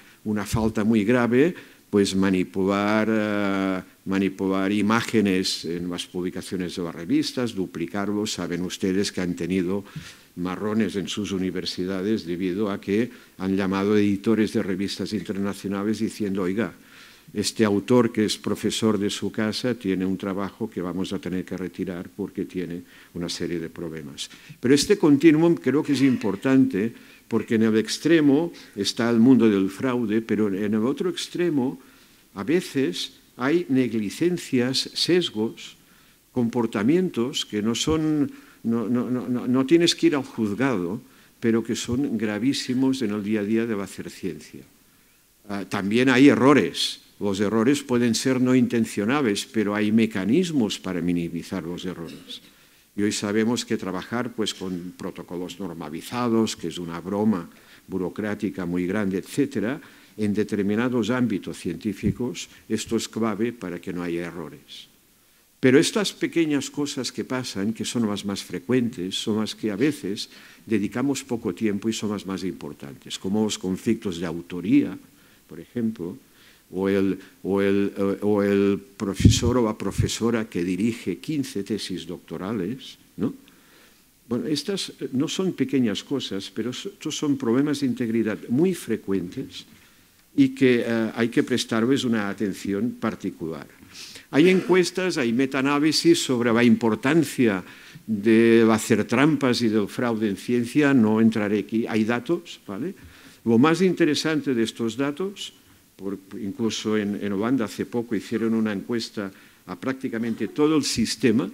falta muy grave, pues manipular, eh, manipular imágenes en las publicaciones de las revistas, duplicarlos. Saben ustedes que han tenido marrones en sus universidades debido a que han llamado editores de revistas internacionales diciendo, oiga, este autor que es profesor de su casa tiene un trabajo que vamos a tener que retirar porque tiene una serie de problemas. Pero este continuum creo que es importante porque en el extremo está el mundo del fraude, pero en el otro extremo a veces hay negligencias, sesgos, comportamientos que no son no, tienes que ir al juzgado, pero que son gravísimos en el día a día de hacer ciencia. Ah, también hay errores. Los errores pueden ser no intencionables, pero hay mecanismos para minimizar los errores. Y hoy sabemos que trabajar pues, con protocolos normalizados, que es una broma burocrática muy grande, etcétera, en determinados ámbitos científicos, esto es clave para que no haya errores. Pero estas pequeñas cosas que pasan, que son las más frecuentes, son las que a veces dedicamos poco tiempo y son las más importantes, como los conflictos de autoría, por ejemplo, o el, eh, profesor o la profesora que dirige 15 tesis doctorales, ¿no? Bueno, estas eh, no son pequeñas cosas, pero estos son problemas de integridad muy frecuentes y que eh, hay que prestarles una atención particular. Hay encuestas, hay metanálisis sobre la importancia de hacer trampas y del fraude en ciencia, no entraré aquí, hay datos, ¿vale? Lo más interesante de estos datos, incluso en, en hace poco hicieron una encuesta a prácticamente todo el sistema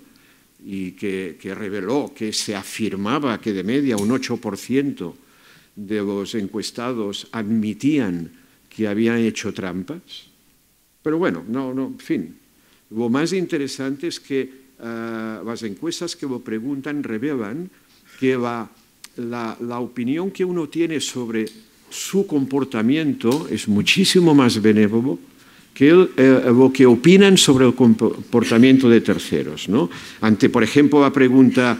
y que, que reveló que se afirmaba que de media un 8% de los encuestados admitían que habían hecho trampas. Pero bueno, no, no, en fin, lo más interesante es que eh, las encuestas que lo preguntan revelan que la, opinión que uno tiene sobre su comportamiento es muchísimo más benévolo que eh, lo que opinan sobre el comportamiento de terceros. ¿no? Ante, por ejemplo, la pregunta,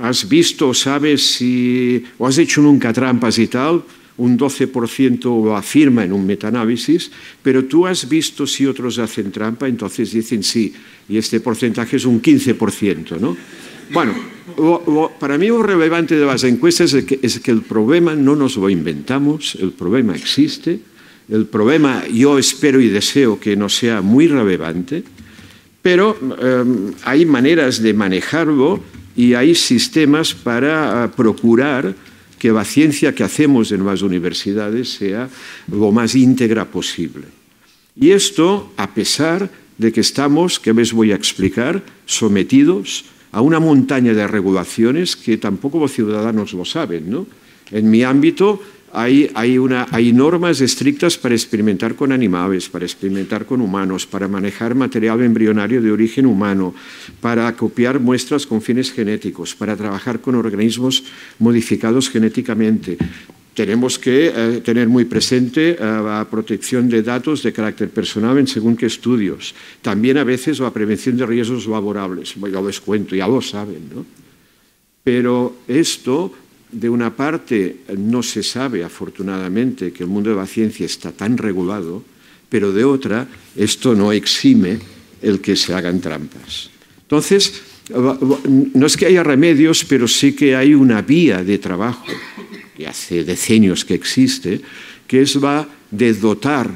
¿has visto, sabes si, o has hecho nunca trampas y tal? un 12% afirma en un metanálisis, pero tú has visto si otros hacen trampa, entonces dicen sí, y este porcentaje es un 15%. ¿no? Bueno, para mí lo relevante de las encuestas es que, el problema no nos lo inventamos, el problema existe, el problema yo espero y deseo que no sea muy relevante, pero em, hay maneras de manejarlo y hay sistemas para ah, procurar que la ciencia que hacemos en las universidades sea lo más íntegra posible. Y esto a pesar de que estamos, que les voy a explicar, sometidos a una montaña de regulaciones que tampoco los ciudadanos lo saben. En mi ámbito hay, normas estrictas para experimentar con animales, para experimentar con humanos, para manejar material embrionario de origen humano, para copiar muestras con fines genéticos, para trabajar con organismos modificados genéticamente. Tenemos que eh, tener muy presente eh, la protección de datos de carácter personal en según qué estudios. También a veces la prevención de riesgos laborables. Bueno, ya les cuento, ya lo saben, ¿no? Pero esto de una parte, no se sabe, afortunadamente, que el mundo de la ciencia está tan regulado, pero de otra, esto no exime el que se hagan trampas. Entonces, no es que haya remedios, pero sí que hay una vía de trabajo que hace decenios que existe, que es va de dotar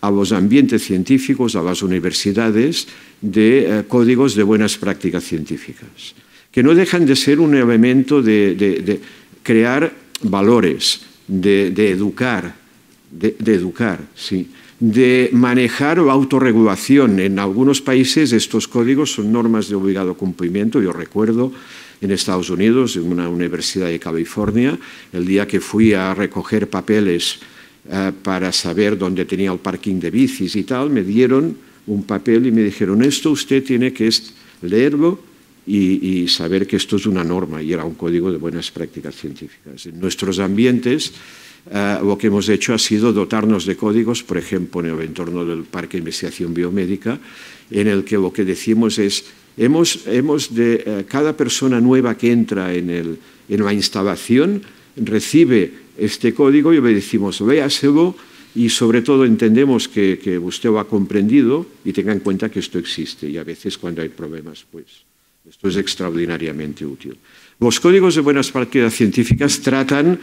a los ambientes científicos, a las universidades, de eh, códigos de buenas prácticas científicas, que no dejan de ser un elemento de crear valores, de, educar, de, educar, sí, de manejar autorregulación. En algunos países estos códigos son normas de obligado cumplimiento. Yo recuerdo en Estados Unidos, en una universidad de California, el día que fui a recoger papeles eh, para saber dónde tenía el parking de bicis y tal, me dieron un papel y me dijeron, esto usted tiene que leerlo y, saber que esto es una norma y era un código de buenas prácticas científicas. En nuestros ambientes eh, lo que hemos hecho ha sido dotarnos de códigos, por ejemplo, en el entorno del Parque de Investigación Biomédica, en el que lo que decimos es, hemos, hemos de eh, cada persona nueva que entra en, el, en la instalación recibe este código y le decimos, véaselo y sobre todo entendemos que, que usted lo ha comprendido y tenga en cuenta que esto existe y a veces cuando hay problemas, pues... Esto es extraordinariamente útil. Los códigos de buenas prácticas científicas tratan,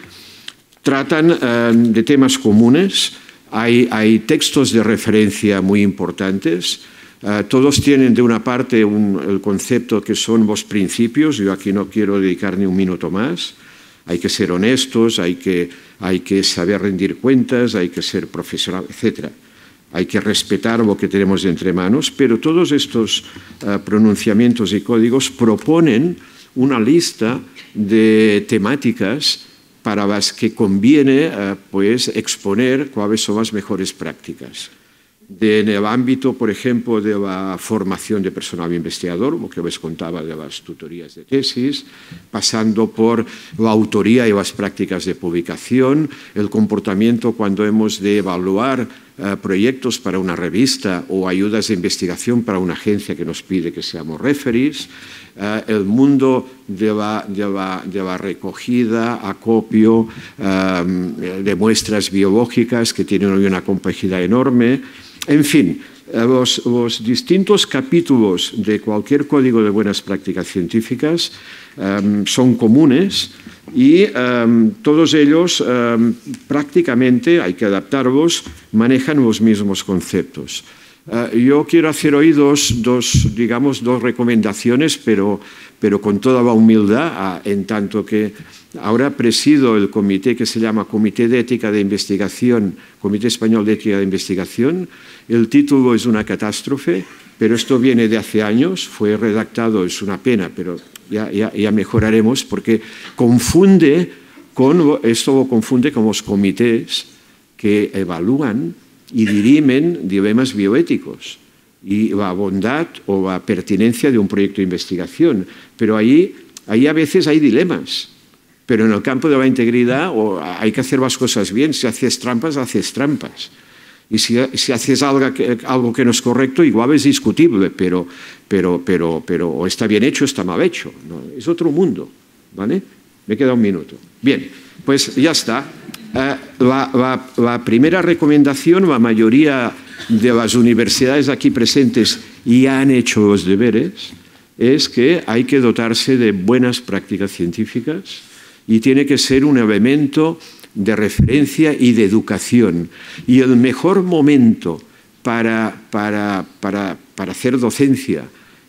eh, de temas comunes. Hay, textos de referencia muy importantes. Eh, todos tienen de una parte el concepto que son los principios. Yo aquí no quiero dedicar ni un minuto más. Hay que ser honestos, hay que, hay que saber rendir cuentas, hay que ser profesional, etcétera hay que respetar lo que tenemos entre manos, pero todos estos eh, pronunciamientos y códigos proponen una lista de temáticas para las que conviene eh, pues, exponer cuáles son las mejores prácticas. en el ámbito, por ejemplo, de la formación de personal investigador, lo que os contaba de las tutorías de tesis, pasando por la autoría y las prácticas de publicación, el comportamiento cuando hemos de evaluar eh, proyectos para una revista o ayudas de investigación para una agencia que nos pide que seamos referees. Eh, el mundo lleva, recogida, acopio eh, de muestras biológicas que tienen hoy una complejidad enorme. En fin, eh, los, distintos capítulos de cualquier código de buenas prácticas científicas em, son comunes y em, todos ellos em, prácticamente, hay que adaptarlos, manejan los mismos conceptos. Ah, yo quiero hacer hoy dos, digamos, dos recomendaciones, pero, con toda la humildad, ah, en tanto que ahora presido el comité que se llama Comité de Ética de Investigación, Comité Español de Ética de Investigación. El título es una catástrofe, pero esto viene de hace años, fue redactado, es una pena, pero ya, mejoraremos, porque confunde con, esto confunde con los comités que evalúan y dirimen dilemas bioéticos y la bondad o a pertinencia de un proyecto de investigación. Pero ahí, ahí a veces hay dilemas. Pero en el campo de la integridad o hay que hacer las cosas bien. Si haces trampas, haces trampas. Y si, haces algo que, no es correcto, igual es discutible, pero, pero, o está bien hecho o está mal hecho. Es otro mundo. ¿vale? Me queda un minuto. Bien, pues ya está. Ah, la, primera recomendación, la mayoría de las universidades aquí presentes ya han hecho los deberes, es que hay que dotarse de buenas prácticas científicas y tiene que ser un elemento de referencia y de educación. Y el mejor momento para, hacer docencia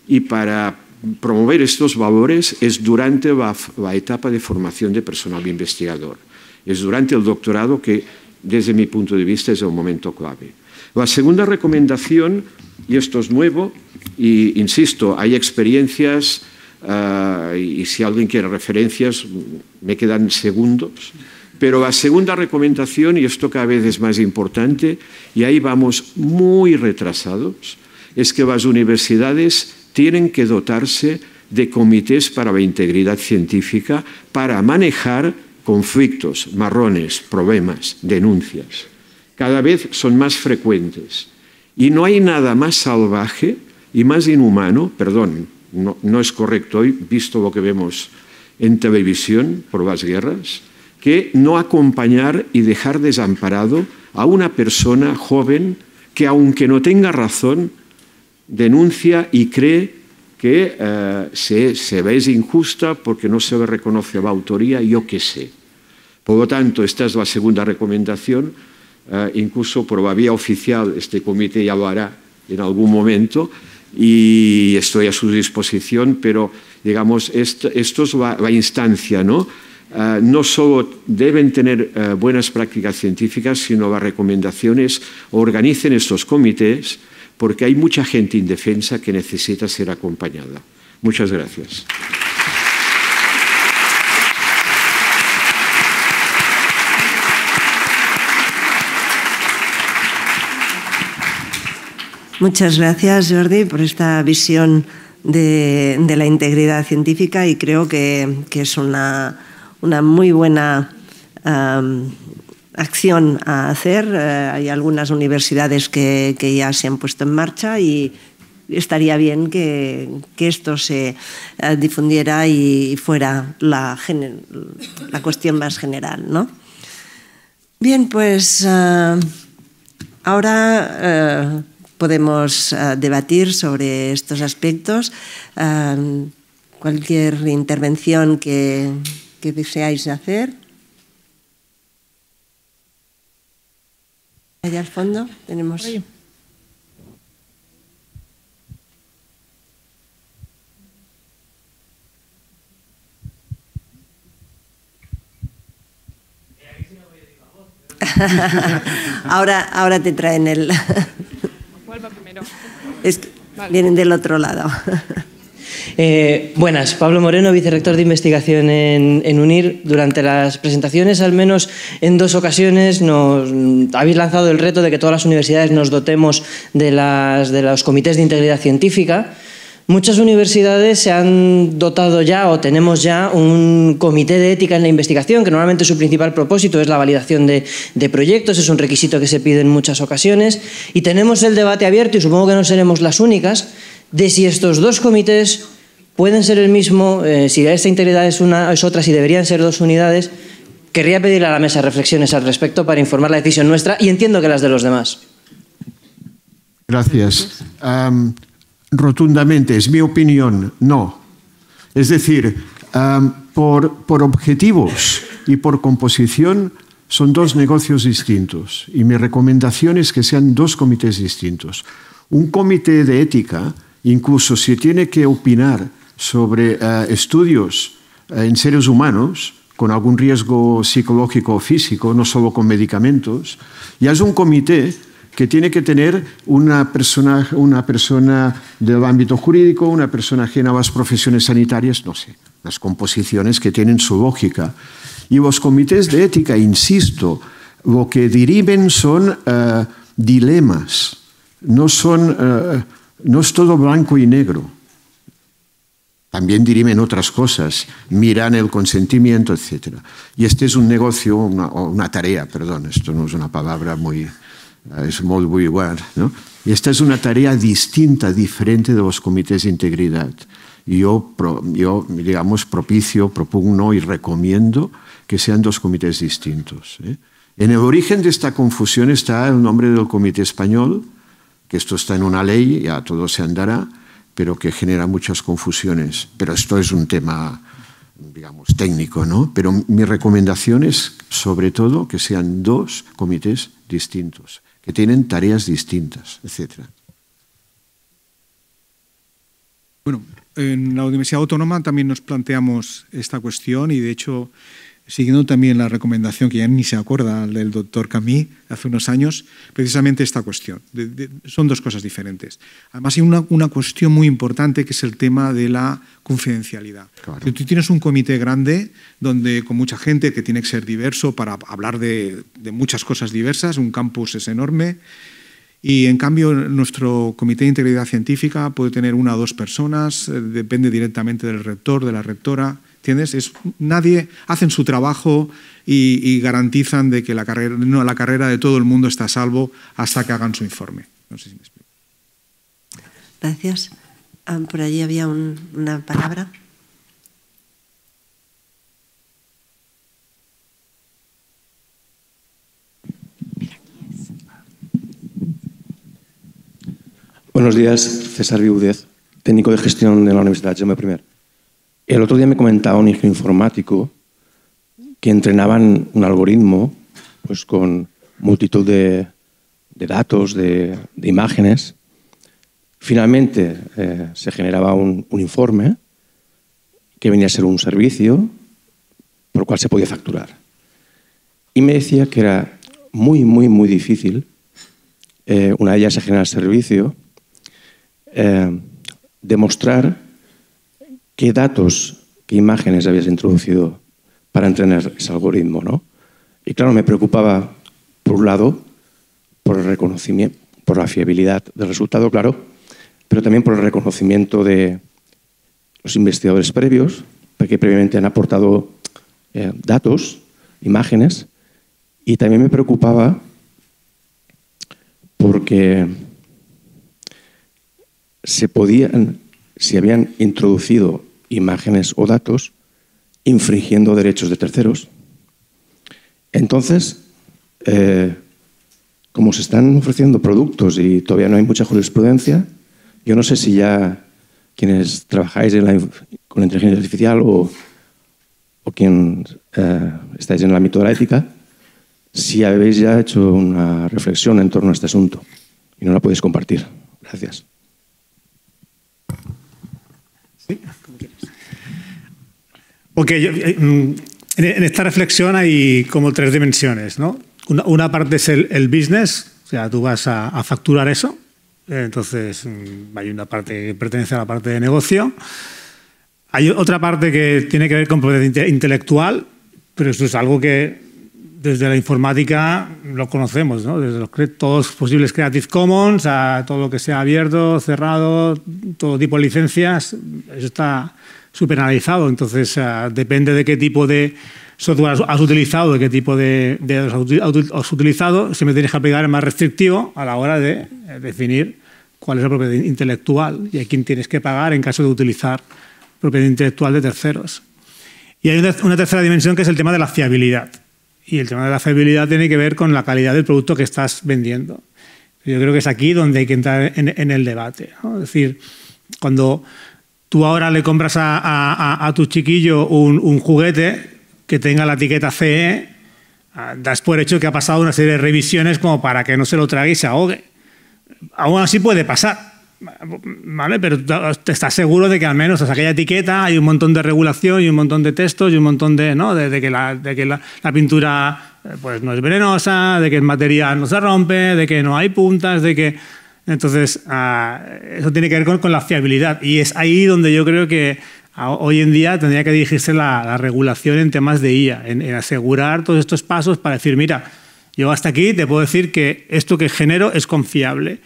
y para promover estos valores es durante la etapa de formación de personal investigador. Es durante el doctorado que, desde mi punto de vista, es un momento clave. La segunda recomendación, y esto es nuevo, y insisto, hay experiencias ah, y si alguien quiere referencias, me quedan segundos. Pero la segunda recomendación, y esto cada vez es más importante, y ahí vamos muy retrasados, es que las universidades tienen que dotarse de comités para la integridad científica para manejar conflictos, marrones, problemas, denuncias. Cada vez son más frecuentes. Y no hay nada más salvaje y más inhumano, perdón, no, es correcto hoy, visto lo que vemos en televisión por las guerras, que no acompañar y dejar desamparado a una persona joven que, aunque no tenga razón, denuncia y cree que eh, se, se ve es injusta porque no se reconoce la autoría, yo qué sé. Por lo tanto, esta es la segunda recomendación. Eh, incluso por la vía oficial este comité ya lo hará en algún momento y estoy a su disposición, pero digamos, esto, va es la, instancia, ¿no? Eh, no solo deben tener buenas prácticas científicas, sino las recomendaciones, organicen estos comités, porque hay mucha gente indefensa que necesita ser acompañada. Muchas gracias. Muchas gracias, Jordi, por esta visión de, la integridad científica y creo que, es una, muy buena acción a hacer. Eh, hay algunas universidades que, ya se han puesto en marcha y estaría bien que, esto se eh, difundiera y fuera la, cuestión más general. ¿no? Bien, pues eh, ahora podemos debatir sobre estos aspectos. cualquier intervención que, que deseáis hacer. Allá al fondo tenemos... ahora, ahora te traen el... primero. Vienen del otro lado. Eh, buenas, Pablo Moreno, vicerrector de investigación en, UNIR. Durante las presentaciones, al menos en dos ocasiones, nos mm, habéis lanzado el reto de que todas las universidades nos dotemos de los comités de integridad científica. Muchas universidades se han dotado ya o tenemos ya un comité de ética en la investigación, que normalmente su principal propósito es la validación de, proyectos, es un requisito que se pide en muchas ocasiones, y tenemos el debate abierto, y supongo que no seremos las únicas, de si estos dos comités pueden ser el mismo, eh, si esta integridad es, una, es otra, si deberían ser dos unidades. Querría pedir a la mesa reflexiones al respecto para informar la decisión nuestra y entiendo que las de los demás. Gracias. Um rotundamente, es mi opinión, no. Es decir, por, objetivos y por composición son dos negocios distintos y mi recomendación es que sean dos comités distintos. Un comité de ética, incluso si tiene que opinar sobre eh, estudios eh, en seres humanos, con algún riesgo psicológico o físico, no solo con medicamentos, ya es un comité que tiene que tener una persona, una del ámbito jurídico, una persona ajena a las profesiones sanitarias, no sé, las composiciones que tienen su lógica. Y los comités de ética, insisto, lo que dirimen son eh, dilemas, no, son, eh, no es todo blanco y negro. También dirimen otras cosas, miran el consentimiento, etc. Y este es un negocio, una tarea, perdón, esto no es una palabra muy, es muy igual, ¿no? Y esta es una tarea distinta, diferente de los comités de integridad. yo, yo, digamos, propicio, propugno y recomiendo que sean dos comités distintos. ¿eh? En el origen de esta confusión está el nombre del comité español, que esto está en una ley, ya todo se andará, pero que genera muchas confusiones. Pero esto es un tema, digamos, técnico, ¿no? Pero mi recomendación es, sobre todo, que sean dos comités distintos que tienen tareas distintas, etc. Bueno, en la Universidad Autónoma también nos planteamos esta cuestión y de hecho siguiendo también la recomendación que ya ni se acuerda del doctor Camí hace unos años, precisamente esta cuestión. son dos cosas diferentes. Además, hay una, una, cuestión muy importante que es el tema de la confidencialidad. tú tienes un comité grande donde con mucha gente que tiene que ser diverso para hablar de, de muchas cosas diversas, un campus es enorme. Y en cambio, nuestro Comité de Integridad Científica puede tener una o dos personas, eh, depende directamente del rector, de la rectora ¿Entiendes? Es, nadie hacen su trabajo y, garantizan de que la carrera, no, la carrera de todo el mundo está a salvo hasta que hagan su informe. No sé si me explico. Gracias. Ah, por allí había una palabra. Buenos días, César Viúdez, técnico de gestión de la Universidad Jaume primero. El otro día me comentaba un ingeniero informático que entrenaban un algoritmo pues, con multitud de, datos, de, imágenes. Finalmente eh, se generaba un, informe que venía a ser un servicio por el cual se podía facturar. Y me decía que era muy, muy, muy difícil. Eh, una de ellas se genera el servicio. Eh, demostrar qué datos, qué imágenes habías introducido para entrenar ese algoritmo, ¿no? Y claro, me preocupaba, por un lado, por el reconocimiento, por la fiabilidad del resultado, claro, pero también por el reconocimiento de los investigadores previos, porque previamente han aportado eh, datos, imágenes, y también me preocupaba porque se podían, si habían introducido imágenes o datos, infringiendo derechos de terceros. Entonces, eh, como se están ofreciendo productos y todavía no hay mucha jurisprudencia, yo no sé si ya quienes trabajáis con la inteligencia artificial o, o eh, estáis en el ámbito de la ética, si habéis ya hecho una reflexión en torno a este asunto y no la podéis compartir. Gracias. Sí. Ok, eh, mm, en esta reflexión hay como tres dimensiones, ¿no? Una, parte es el, business, o sea, tú vas a, facturar eso, eh, entonces mm, hay una parte que pertenece a la parte de negocio. Hay otra parte que tiene que ver con propiedad intelectual, pero eso es algo que desde la informática lo conocemos, ¿no? desde los, todos los posibles Creative Commons a todo lo que sea abierto, cerrado, todo tipo de licencias, eso está superanalizado. Entonces, ah, depende de qué tipo de software has, utilizado, de qué tipo de, de has utilizado, siempre tienes que aplicar el más restrictivo a la hora de eh, definir cuál es la propiedad intelectual y a quién tienes que pagar en caso de utilizar propiedad intelectual de terceros. Y hay una tercera dimensión que es el tema de la fiabilidad. Y el tema de la fiabilidad tiene que ver con la calidad del producto que estás vendiendo. Yo creo que es aquí donde hay que entrar en, el debate. Es decir, cuando Tú ahora le compras a, tu chiquillo un, juguete que tenga la etiqueta CE, ah, das por hecho que ha pasado una serie de revisiones como para que no se lo trague y se ahogue. Aún así puede pasar, ¿vale? Pero estás seguro de que al menos hasta aquella etiqueta hay un montón de regulación y un montón de textos y un montón de, ¿no? De, que, la, pintura eh, pues, no es venenosa, de que el material no se rompe, de que no hay puntas, de que entonces, ah, eso tiene que ver con, la fiabilidad y es ahí donde yo creo que ah, hoy en día tendría que dirigirse la, regulación en temas de IA, en, asegurar todos estos pasos para decir, mira, yo hasta aquí te puedo decir que esto que genero es confiable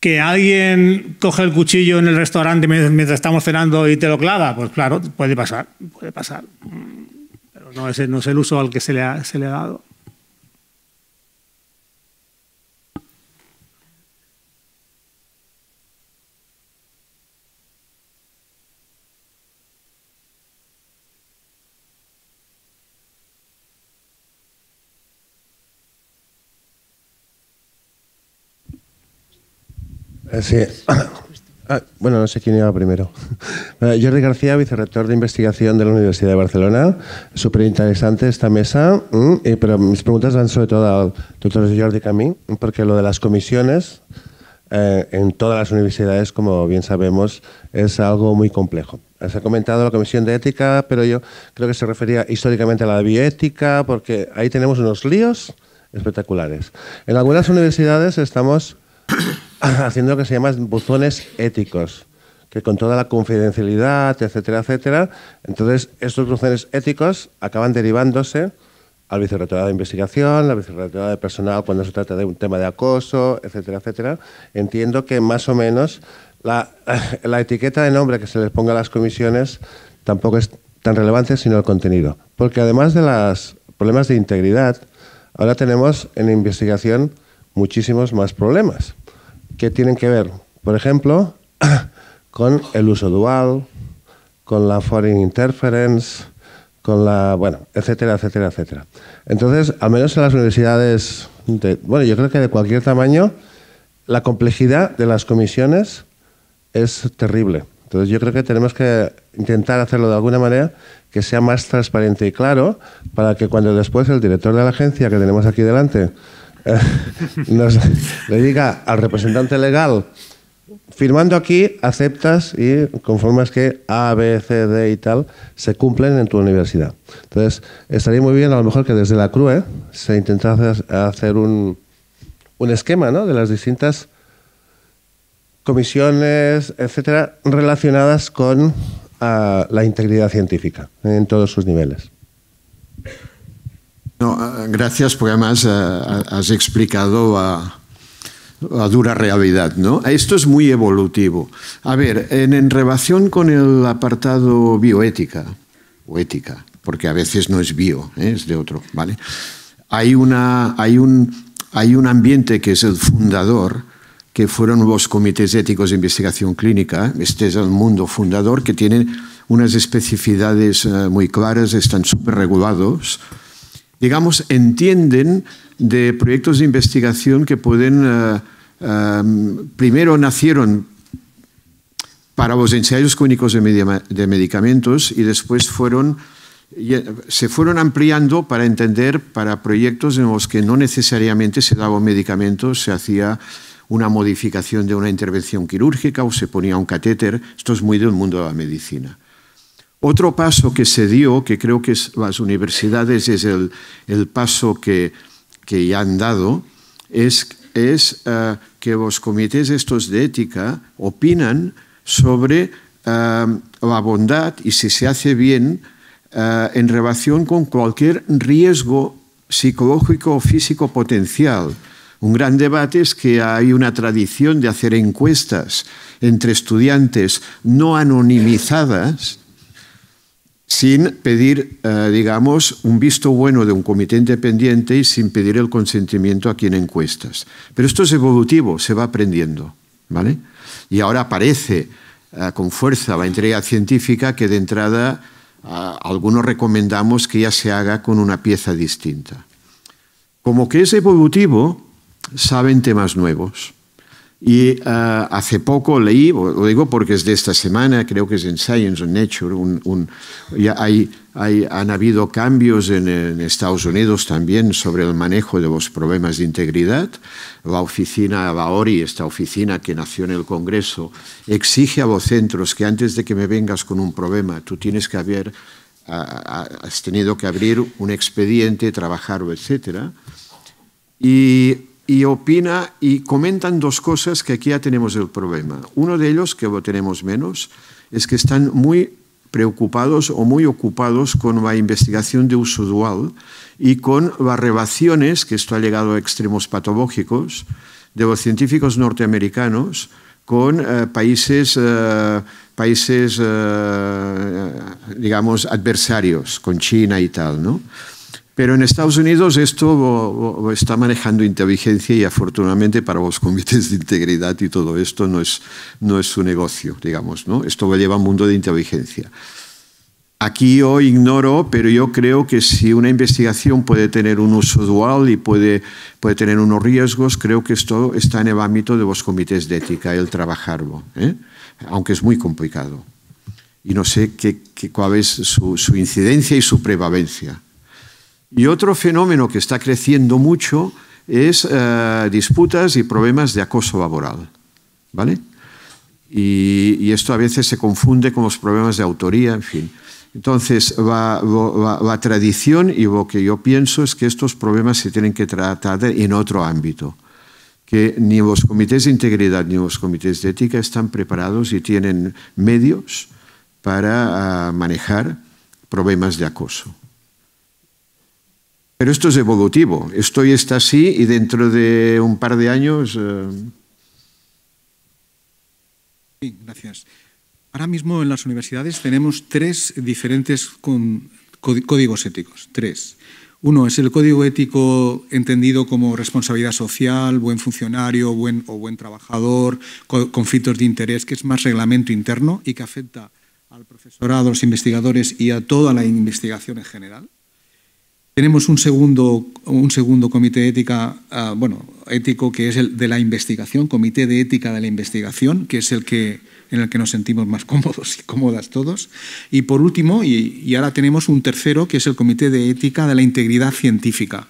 que alguien coge el cuchillo en el restaurante mientras estamos cenando y te lo clava, pues claro, puede pasar, puede pasar. Mm, pero no es, el uso al que se le se le ha dado. Sí. Ah, bueno, no sé quién iba primero. Eh, Jordi García, vicerrector de investigación de la Universidad de Barcelona. Súper interesante esta mesa, mm, pero mis preguntas van sobre todo al doctor Jordi Camín, porque lo de las comisiones eh, en todas las universidades, como bien sabemos, es algo muy complejo. Se ha comentado la Comisión de Ética, pero yo creo que se refería históricamente a la bioética, porque ahí tenemos unos líos espectaculares. En algunas universidades estamos haciendo lo que se llaman buzones éticos que con toda la confidencialidad, etcétera, etcétera. Entonces, estos buzones éticos acaban derivándose al vicerrectorado de investigación, al vicerrectorado de personal cuando se trata de un tema de acoso, etcétera, etcétera. Entiendo que más o menos la, etiqueta de nombre que se les ponga a las comisiones tampoco es tan relevante, sino el contenido. Porque además de los problemas de integridad, ahora tenemos en investigación muchísimos más problemas que tienen que ver, por ejemplo, con el uso dual, con la foreign interference, con la, bueno, etcétera, etcétera, etcétera. Entonces, al menos en las universidades, bueno, yo creo que de cualquier tamaño, la complejidad de las comisiones es terrible. Entonces, yo creo que tenemos que intentar hacerlo de alguna manera que sea más transparente y claro para que cuando después el director de la agencia que tenemos aquí delante le diga al representante legal. Firmando aquí, aceptas y conformas que A, B, C, D y tal se cumplen en tu universidad. Entonces, estaría muy bien a lo mejor que desde la CRUE se intentase hacer un, un esquema ¿no? de las distintas comisiones, etcétera, relacionadas con ah, la integridad científica en todos sus niveles. Eh, gracias, porque además eh, eh, has explicado a, dura realidad, ¿no? Esto es muy evolutivo. A ver, en, relación con el apartado bioética, o ética, porque a veces no es bio, es de otro, ¿vale? Hay, hay, un, hay un ambiente que es el fundador, que fueron los comités éticos de investigación clínica, este es el mundo fundador, que tienen unas especificidades muy claras, están súper regulados, digamos, entienden de proyectos de investigación que pueden, eh, em, primero nacieron para los ensayos clínicos de, de medicamentos y después fueron, se fueron ampliando para entender para proyectos en los que no necesariamente se daba un medicamento, se hacía una modificación de una intervención quirúrgica o se ponía un catéter. Esto es muy del mundo de la medicina. Otro paso que se dio, que creo que es, las universidades es el, paso que, ya han dado, es, ah, que los comités estos de ética opinan sobre ah, la bondad y si se hace bien ah, en relación con cualquier riesgo psicológico o físico potencial. Un gran debate es que hay una tradición de hacer encuestas entre estudiantes no anonimizadas sin pedir, eh, digamos, un visto bueno de un comité independiente y sin pedir el consentimiento a quien encuestas. Pero esto es evolutivo, se va aprendiendo, ¿vale? Y ahora aparece eh, con fuerza la entrega científica que de entrada eh, algunos recomendamos que ya se haga con una pieza distinta. Como que es evolutivo, saben temas nuevos. Y ah, hace poco leí, lo digo porque es de esta semana, creo que es en Science and Nature, un, ya hay, hay, han habido cambios en, Estados Unidos también sobre el manejo de los problemas de integridad. La oficina Baori, esta oficina que nació en el Congreso, exige a los centros que antes de que me vengas con un problema, tú tienes que haber, ah, ah, has tenido que abrir un expediente, trabajar, etcétera. Y y opina y comentan dos cosas que aquí ya tenemos el problema. Uno de ellos, que lo tenemos menos, es que están muy preocupados o muy ocupados con la investigación de uso dual y con las relaciones, que esto ha llegado a extremos patológicos, de los científicos norteamericanos con eh, países, eh, países eh, digamos, adversarios, con China y tal, ¿no? Pero en Estados Unidos esto está manejando inteligencia y afortunadamente para vos comités de integridad y todo esto no es, no es su negocio, digamos. ¿no? Esto lleva a un mundo de inteligencia. Aquí yo ignoro, pero yo creo que si una investigación puede tener un uso dual y puede, puede tener unos riesgos, creo que esto está en el ámbito de vos comités de ética, el trabajarlo, ¿eh? aunque es muy complicado. Y no sé qué, cuál es su, su incidencia y su prevalencia. Y otro fenómeno que está creciendo mucho es eh, disputas y problemas de acoso laboral. ¿Vale? Y, esto a veces se confunde con los problemas de autoría, en fin. Entonces, va la, tradición y lo que yo pienso es que estos problemas se tienen que tratar en otro ámbito, que ni los comités de integridad ni los comités de ética están preparados y tienen medios para ah, manejar problemas de acoso. Pero esto es evolutivo. Esto hoy está así y dentro de un par de años... Eh, gracias. Ahora mismo en las universidades tenemos tres diferentes códigos éticos. Tres. Uno es el código ético entendido como responsabilidad social, buen funcionario buen, o buen trabajador, conflictos de interés, que es más reglamento interno y que afecta al profesorado, a los investigadores y a toda la investigación en general. Tenemos un segundo, un segundo comité ética, ah, bueno, ético que es el de la investigación, comité de ética de la investigación, que es el que, en el que nos sentimos más cómodos y cómodas todos. Y por último, y, ahora tenemos un tercero, que es el comité de ética de la integridad científica.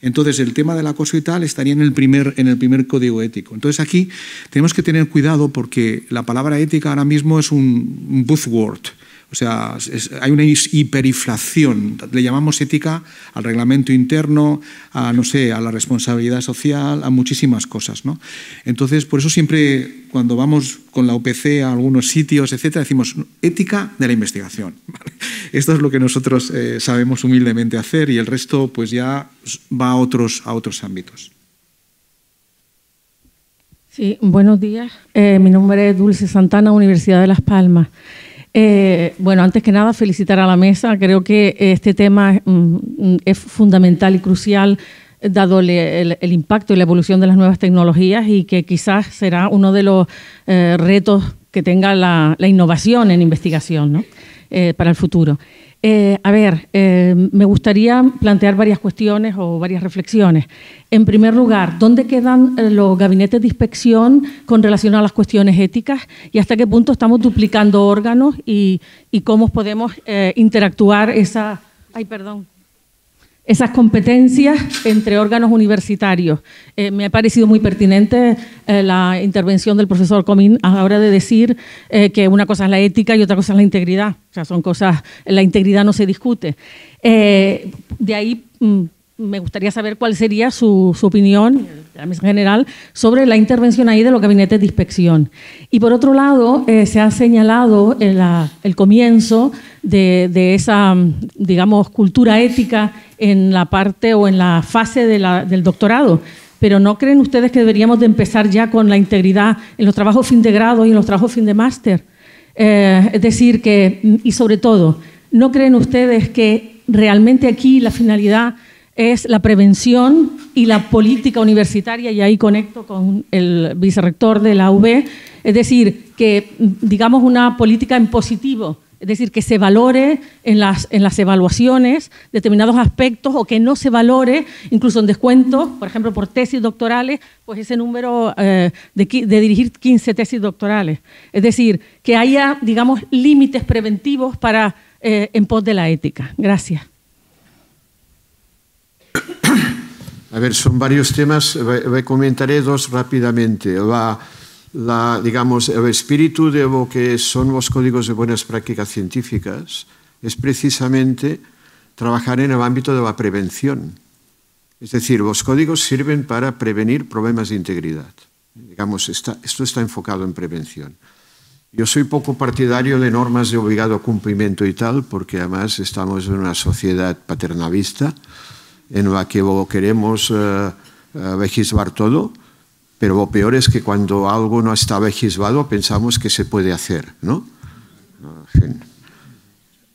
Entonces, el tema del acoso y tal estaría en el, primer, en el primer código ético. Entonces, aquí tenemos que tener cuidado porque la palabra ética ahora mismo es un buzzword o sea, hay una hiperinflación. Le llamamos ética al reglamento interno, a, no sé, a la responsabilidad social, a muchísimas cosas. ¿no? Entonces, por eso siempre cuando vamos con la OPC a algunos sitios, etcétera, decimos ética de la investigación. Esto es lo que nosotros eh, sabemos humildemente hacer y el resto pues ya va a otros, a otros ámbitos. Sí, buenos días. Eh, mi nombre es Dulce Santana, Universidad de Las Palmas. Eh, bueno, antes que nada, felicitar a la mesa. Creo que este tema mm, mm, es fundamental y crucial eh, dado el, impacto y la evolución de las nuevas tecnologías y que quizás será uno de los eh, retos que tenga la, innovación en investigación para el futuro. Eh, a ver, eh, me gustaría plantear varias cuestiones o varias reflexiones. En primer lugar, ¿dónde quedan eh, los gabinetes de inspección con relación a las cuestiones éticas y hasta qué punto estamos duplicando órganos y, cómo podemos interactuar esa... Ay, perdón esas competencias entre órganos universitarios. Eh, me ha parecido muy pertinente eh, la intervención del profesor Comín a la hora de decir eh, que una cosa es la ética y otra cosa es la integridad. O sea, son cosas, la integridad no se discute. de ahí mm, me gustaría saber cuál sería su, opinión, la mesa general, sobre la intervención ahí de los gabinetes de inspección. Y por otro lado, se ha señalado el comienzo de, esa, mm, digamos, cultura ética en la parte o en la fase del doctorado. Pero ¿no creen ustedes que deberíamos de empezar ya con la integridad en los trabajos fin de grado y en los trabajos fin de máster? Eh, es decir, mm, y sobre todo, ¿no creen ustedes que realmente aquí la finalidad es la prevención y la política universitaria, y ahí conecto con el vicerrector de la UB, es decir, que mm, digamos una política en positivo es decir, que se valore en las, en las evaluaciones determinados aspectos o que no se valore, incluso en descuento, por ejemplo, por tesis doctorales, pues ese número eh, de, dirigir 15 tesis doctorales. Es decir, que haya, digamos, límites preventivos para eh, en pos de la ética. Gracias. A ver, son varios temas, comentaré dos rápidamente. Va la, digamos, el espíritu de lo que son los códigos de buenas prácticas científicas es precisamente trabajar en el ámbito de la prevención. Es decir, los códigos sirven para prevenir problemas de integridad. Digamos, esto está enfocado en prevención. Yo soy poco partidario de normas de obligado cumplimiento y tal, porque además estamos en una sociedad paternalista en la que queremos eh, eh, legislar todo, pero lo peor es que cuando algo no está legislado pensamos que se puede hacer, ¿no?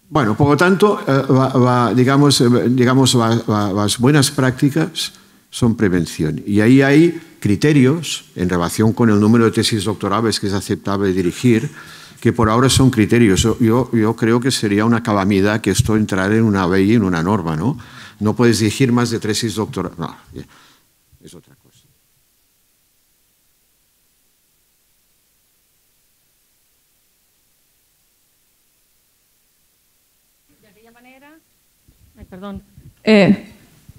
Bueno, por lo tanto, eh, digamos, eh, digamos las buenas prácticas son prevención. Y ahí hay criterios en relación con el número de tesis doctorales que es aceptable dirigir, que por ahora son criterios. Yo, creo que sería una calamidad que esto entrara en una ley, en una norma, ¿no? No puedes dirigir más de tesis doctorales. es Eh,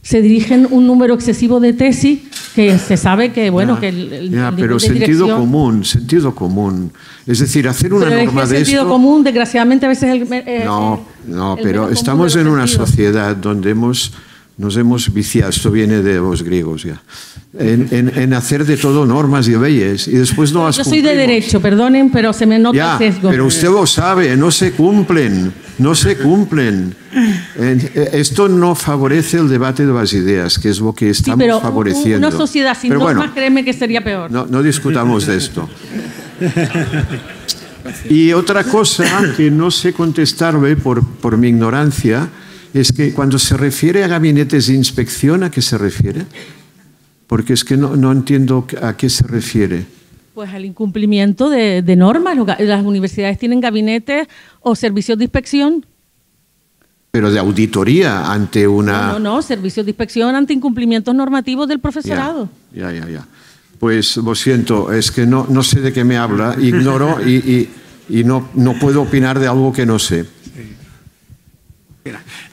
se dirigen un número excesivo de tesis que se sabe que, bueno, que el, pero sentido común, sentido común. Es decir, hacer una norma es que de sentido común, desgraciadamente, a veces eh, no, no, pero estamos en una sociedad donde hemos nos hemos viciado, esto viene de los griegos ya, en, hacer de todo normas y leyes y después no Yo soy de derecho, perdonen, pero se me nota el sesgo. Pero usted lo sabe, no se cumplen, no se cumplen. Eh, esto no favorece el debate de las ideas, que es lo que estamos sí, pero favoreciendo. Una sociedad sin normas, créeme que sería peor. No, no discutamos de esto. Y otra cosa que no sé contestarme por, por mi ignorancia es que cuando se refiere a gabinetes de inspección, ¿a qué se refiere? Porque es que no, entiendo a qué se refiere. Pues al incumplimiento de, normas. Las universidades tienen gabinetes o servicios de inspección pero de auditoría ante una... No, no, servicios de inspección ante incumplimientos normativos del profesorado. Ya, ya, ya. Pues lo siento, es que no, no sé de qué me habla, ignoro y, no, no puedo opinar de algo que no sé.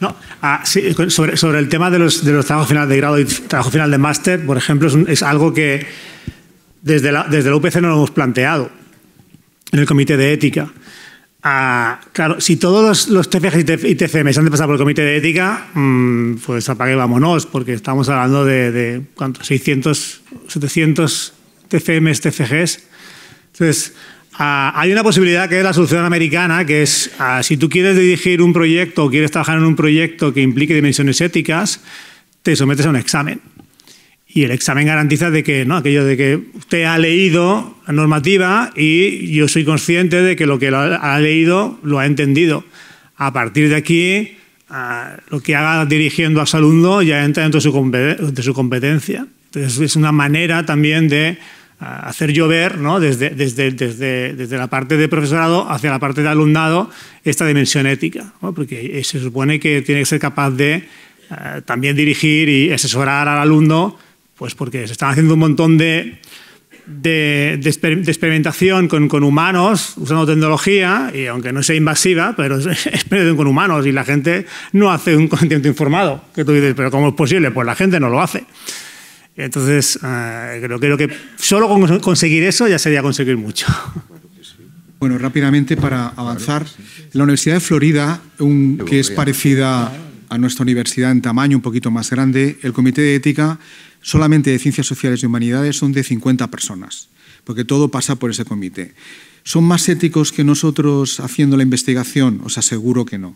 No, ah, sobre, el tema de los, trabajos finales de grado y trabajo final de máster, por ejemplo, es, algo que desde la, desde la UPC no lo hemos planteado en el comité de ética. Ah, claro, si todos los, TFGs TFG y TFM han de pasar por el comité de ética, mm, pues apague vámonos, porque estamos hablando de, 600, 700 TFMs, TFGs. Entonces, Ah, hay una posibilidad que es la solución americana, que es ah, si tú quieres dirigir un proyecto o quieres trabajar en un proyecto que implique dimensiones éticas, te sometes a un examen. Y el examen garantiza de que, ¿no? Aquello de que usted ha leído la normativa y yo soy consciente de que lo que ha leído lo ha entendido. A partir de aquí, ah, lo que haga dirigiendo a su alumno ya entra dentro su, de su competencia. Entonces, es una manera también de hacer llover ¿no? desde, la parte de profesorado hacia la parte de alumnado esta dimensión ética, porque se supone que tiene que ser capaz de eh, también dirigir y asesorar al alumno, pues porque se están haciendo un montón de, experimentación con, humanos usando tecnología, y aunque no sea invasiva, pero es experimentación con humanos y la gente no hace un consentimiento informado. Que tú dices, pero ¿cómo es posible? Pues la gente no lo hace. Entonces, ah, creo, que solo conseguir eso ya sería conseguir mucho. Bueno, rápidamente para avanzar, la Universidad de Florida, que es parecida a nuestra universidad en tamaño, un poquito más grande, el Comité de Ética, solamente de Ciencias Sociales y Humanidades, son de 50 personas, porque todo pasa por ese comité. ¿Son más éticos que nosotros haciendo la investigación? Os aseguro que no.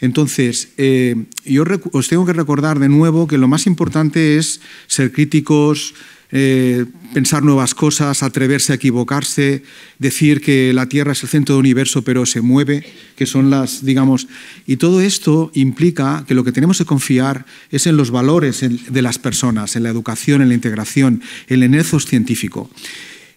Entonces, eh, yo os tengo que recordar de nuevo que lo más importante es ser críticos, eh, pensar nuevas cosas, atreverse a equivocarse, decir que la Tierra es el centro del universo pero se mueve, que son las, digamos... Y todo esto implica que lo que tenemos que confiar es en los valores de las personas, en la educación, en la integración, en el enerzo científico.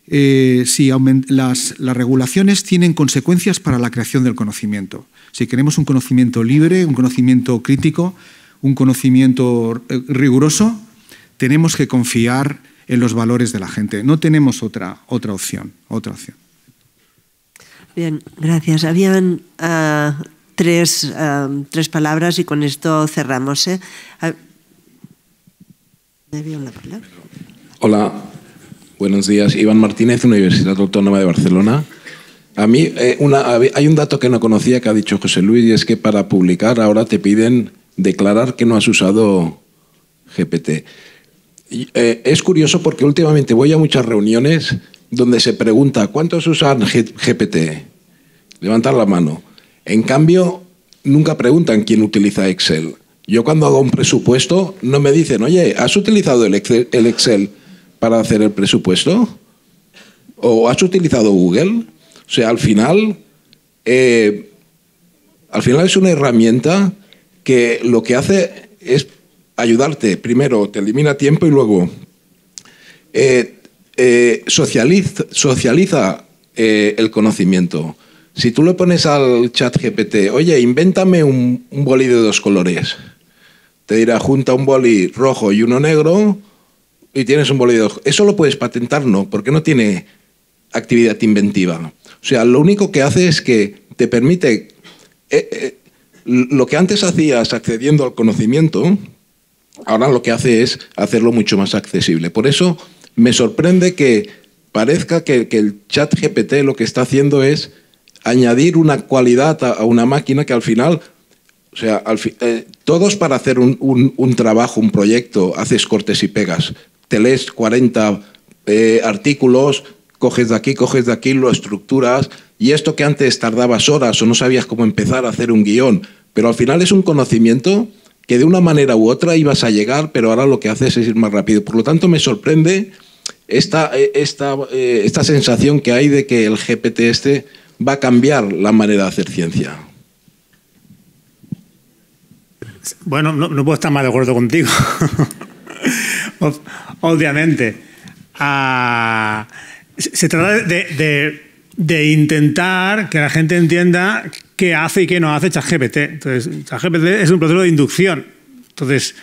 Eh, si las, regulaciones tienen consecuencias para la creación del conocimiento. Si queremos un conocimiento libre, un conocimiento crítico, un conocimiento eh, riguroso, tenemos que confiar en los valores de la gente. No tenemos otra, otra opción. Otra opción. Bien, gracias. Habían ah, ah, tres, palabras y con esto cerramos. ¿eh? Ah, Hola, Buenos días, Iván Martínez, Universidad Autónoma de Barcelona. A mí eh, hay un dato que no conocía que ha dicho José Luis y es que para publicar ahora te piden declarar que no has usado GPT. Eh, es curioso porque últimamente voy a muchas reuniones donde se pregunta cuántos usan GPT. Levantar la mano. En cambio, nunca preguntan quién utiliza Excel. Yo cuando hago un presupuesto no me dicen, oye, ¿has utilizado el Excel? El Excel? para hacer el presupuesto? ¿O has utilizado Google? O sea, al final, eh, al final es una herramienta que lo que hace es ayudarte. Primero, te elimina tiempo y luego eh, eh, socializa, el conocimiento. Si tú le pones al chat GPT, oye, invéntame un, un boli de dos colores, te dirá junta un boli rojo y uno negro y tienes un bolígrafo. Eso lo puedes patentar, no, porque no tiene actividad inventiva. O sea, lo único que hace es que te permite eh, eh, lo que antes hacías accediendo al conocimiento, ahora lo que hace es hacerlo mucho más accesible. Por eso me sorprende que parezca que, el chat GPT lo que está haciendo es añadir una cualidad a, una máquina que al final, o sea, eh, todos para hacer un trabajo, un proyecto, haces cortes y pegas, te lees 40 artículos, coges de aquí, coges de aquí, lo estructuras, y esto que antes tardabas horas o no sabías cómo empezar a hacer un guión, pero al final es un conocimiento que de una manera u otra ibas a llegar, pero ahora lo que haces es ir más rápido. Por lo tanto, me sorprende esta, eh, eh, esta sensación que hay de que el GPT este va a cambiar la manera de hacer ciencia. Bueno, no, no puedo estar más de acuerdo contigo. obviamente. se trata de, intentar que la gente entienda qué hace y qué no hace ChatGPT. Entonces, ChatGPT es un proceso de inducción. Entonces,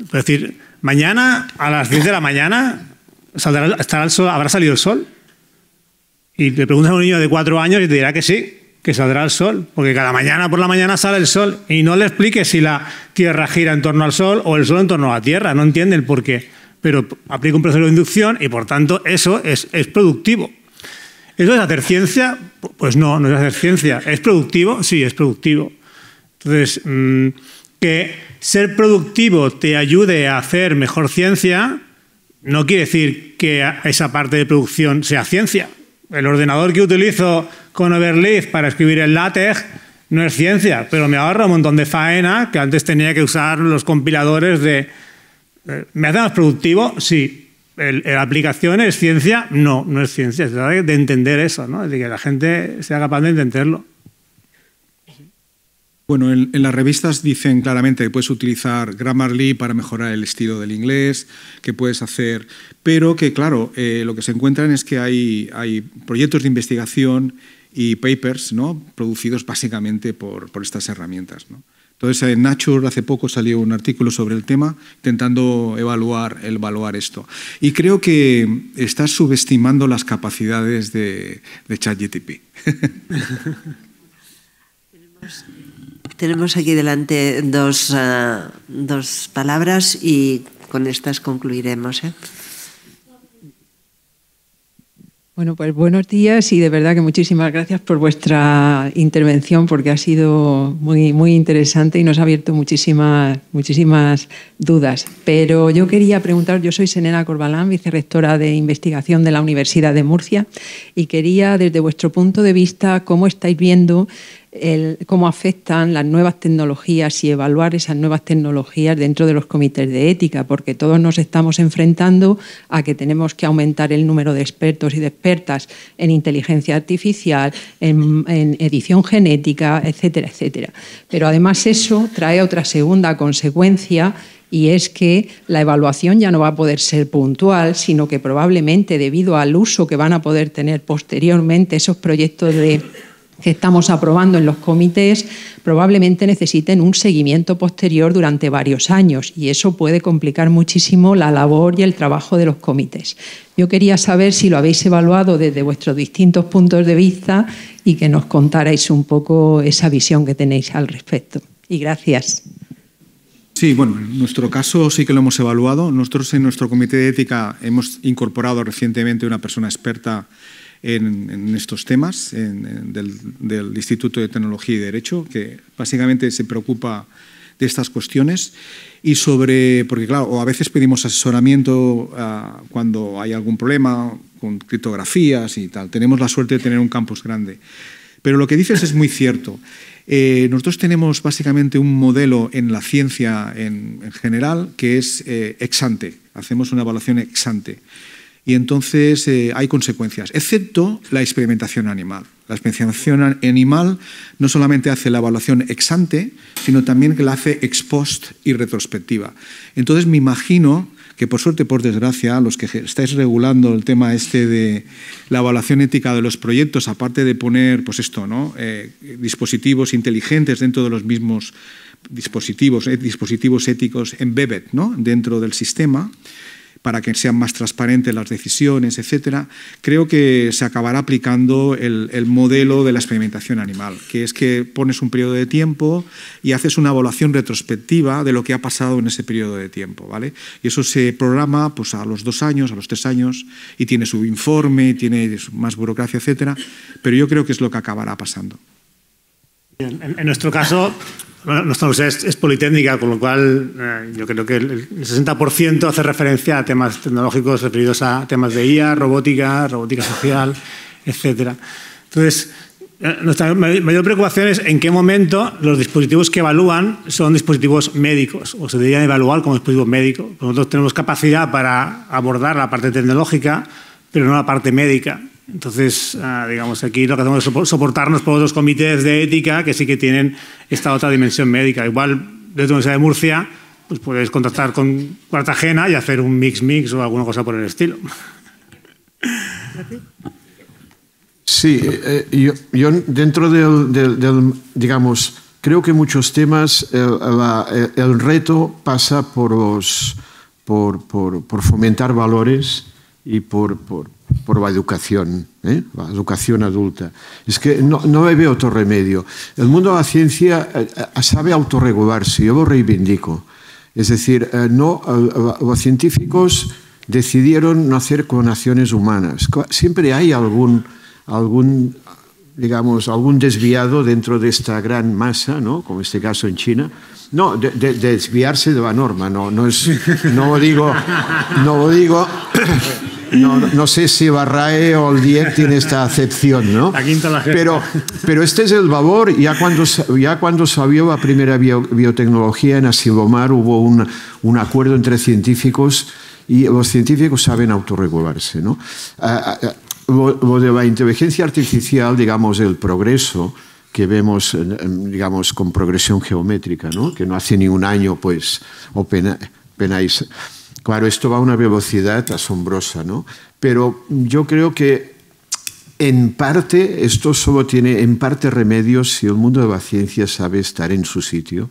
es decir, mañana a las 10 de la mañana habrá salido el sol. Y le preguntas a un niño de 4 años y te dirá que sí, que saldrá el sol, porque cada mañana por la mañana sale el sol y no le expliques si la Tierra gira en torno al sol o el sol en torno a la Tierra, no entiende el por qué pero aplico un proceso de inducción y por tanto eso es, productivo. ¿Eso es hacer ciencia? Pues no, no es hacer ciencia. ¿Es productivo? Sí, es productivo. Entonces, mm, que ser productivo te ayude a hacer mejor ciencia no quiere decir que esa parte de producción sea ciencia. El ordenador que utilizo con Overleaf para escribir el LaTeX no es ciencia, pero me ahorra un montón de faena que antes tenía que usar los compiladores de, eh, ¿Me hace más productivo? Sí. ¿La aplicación es ciencia? No, no es ciencia. Se trata de entender eso, ¿no? de que la gente sea capaz de entenderlo. Bueno, en, las revistas dicen claramente que puedes utilizar Grammarly para mejorar el estilo del inglés, que puedes hacer... Pero que, claro, eh, lo que se encuentran es que hay, hay proyectos de investigación y papers ¿no? producidos básicamente por, por estas herramientas. ¿no? Entonces, en Nature hace poco salió un artículo sobre el tema intentando evaluar, evaluar esto. Y creo que estás subestimando las capacidades de, de ChatGTP. tenemos, aquí delante ah, dos, palabras y con estas concluiremos. ¿eh? Bueno, pues buenos días y de verdad que muchísimas gracias por vuestra intervención porque ha sido muy, muy interesante y nos ha abierto muchísimas, muchísimas dudas. Pero yo quería preguntar, yo soy Senena Corbalán, vicerectora de investigación de la Universidad de Murcia y quería desde vuestro punto de vista cómo estáis viendo cómo afectan las nuevas tecnologías y evaluar esas nuevas tecnologías dentro de los comités de ética, porque todos nos estamos enfrentando a que tenemos que aumentar el número de expertos y de expertas en inteligencia artificial, en edición genética, etcétera, etcétera. Pero además eso trae otra segunda consecuencia y es que la evaluación ya no va a poder ser puntual, sino que probablemente debido al uso que van a poder tener posteriormente esos proyectos de que estamos aprobando en los comités probablemente necesiten un seguimiento posterior durante varios años y eso puede complicar muchísimo la labor y el trabajo de los comités. Yo quería saber si lo habéis evaluado desde vuestros distintos puntos de vista y que nos contarais un poco esa visión que tenéis al respecto. Y gracias. Sí, bueno, en nuestro caso sí que lo hemos evaluado. Nosotros en nuestro comité de ética hemos incorporado recientemente una persona experta en, estos temas del, Instituto de Tecnología y Derecho, que básicamente se preocupa de estas cuestiones y sobre, porque claro, o a veces pedimos asesoramiento ah, cuando hay algún problema con criptografías y tal. Tenemos la suerte de tener un campus grande. Pero lo que dices es muy cierto. Eh, nosotros tenemos básicamente un modelo en la ciencia en, general que es eh, ex ante. Hacemos una evaluación ex ante y entonces eh, hay consecuencias, excepto la experimentación animal. La experimentación animal no solamente hace la evaluación ex ante, sino también que la hace ex post y retrospectiva. Entonces me imagino que por suerte, por desgracia, los que estáis regulando el tema este de la evaluación ética de los proyectos, aparte de poner, pues esto, ¿no? Eh, dispositivos inteligentes dentro de los mismos dispositivos, eh, dispositivos éticos en ¿no? Dentro del sistema, para que sean más transparentes las decisiones, etcétera, creo que se acabará aplicando el, modelo de la experimentación animal, que es que pones un periodo de tiempo y haces una evaluación retrospectiva de lo que ha pasado en ese periodo de tiempo. ¿vale? Y eso se programa pues, a los dos años, a los tres años, y tiene su informe, tiene más burocracia, etcétera, pero yo creo que es lo que acabará pasando. En, nuestro caso, nuestra universidad es, politécnica, con lo cual eh, yo creo que el, 60% hace referencia a temas tecnológicos referidos a temas de IA, robótica, robótica social, etc. Entonces, eh, nuestra mayor preocupación es en qué momento los dispositivos que evalúan son dispositivos médicos o se deberían evaluar como dispositivos médicos. Nosotros tenemos capacidad para abordar la parte tecnológica, pero no la parte médica. Entonces, ah, digamos, aquí lo que hacemos es soportarnos por otros comités de ética que sí que tienen esta otra dimensión médica. Igual, desde la Universidad de Murcia, pues puedes contactar con Cartagena y hacer un mix-mix o alguna cosa por el estilo. Sí, eh, yo, dentro del, digamos, creo que muchos temas el, reto pasa por, por fomentar valores y por, por por la educación, ¿eh? la educación adulta. Es que no, no veo otro remedio. El mundo de la ciencia eh, eh, sabe autorregularse, yo lo reivindico. Es decir, no, los científicos decidieron no hacer clonaciones humanas. Siempre hay algún, algún, digamos, algún desviado dentro de esta gran masa, ¿no? como este caso en China. No, desviarse de la norma, no, no, no digo, no lo digo no, sé si Barrae o tiene esta acepción, ¿no? La quinta la Pero, pero este es el valor. Ya cuando, ya cuando salió la primera biotecnología en Asilomar, hubo un, acuerdo entre científicos y los científicos saben autorregularse, ¿no? Ah, ah, ah, lo, de la inteligencia artificial, digamos, el progreso, que vemos, digamos, con progresión geométrica, ¿no? que no hace ni un año, pues, o pena, Claro, esto va a una velocidad asombrosa, ¿no? Pero yo creo que en parte, esto solo tiene en parte remedio si el mundo de la ciencia sabe estar en su sitio.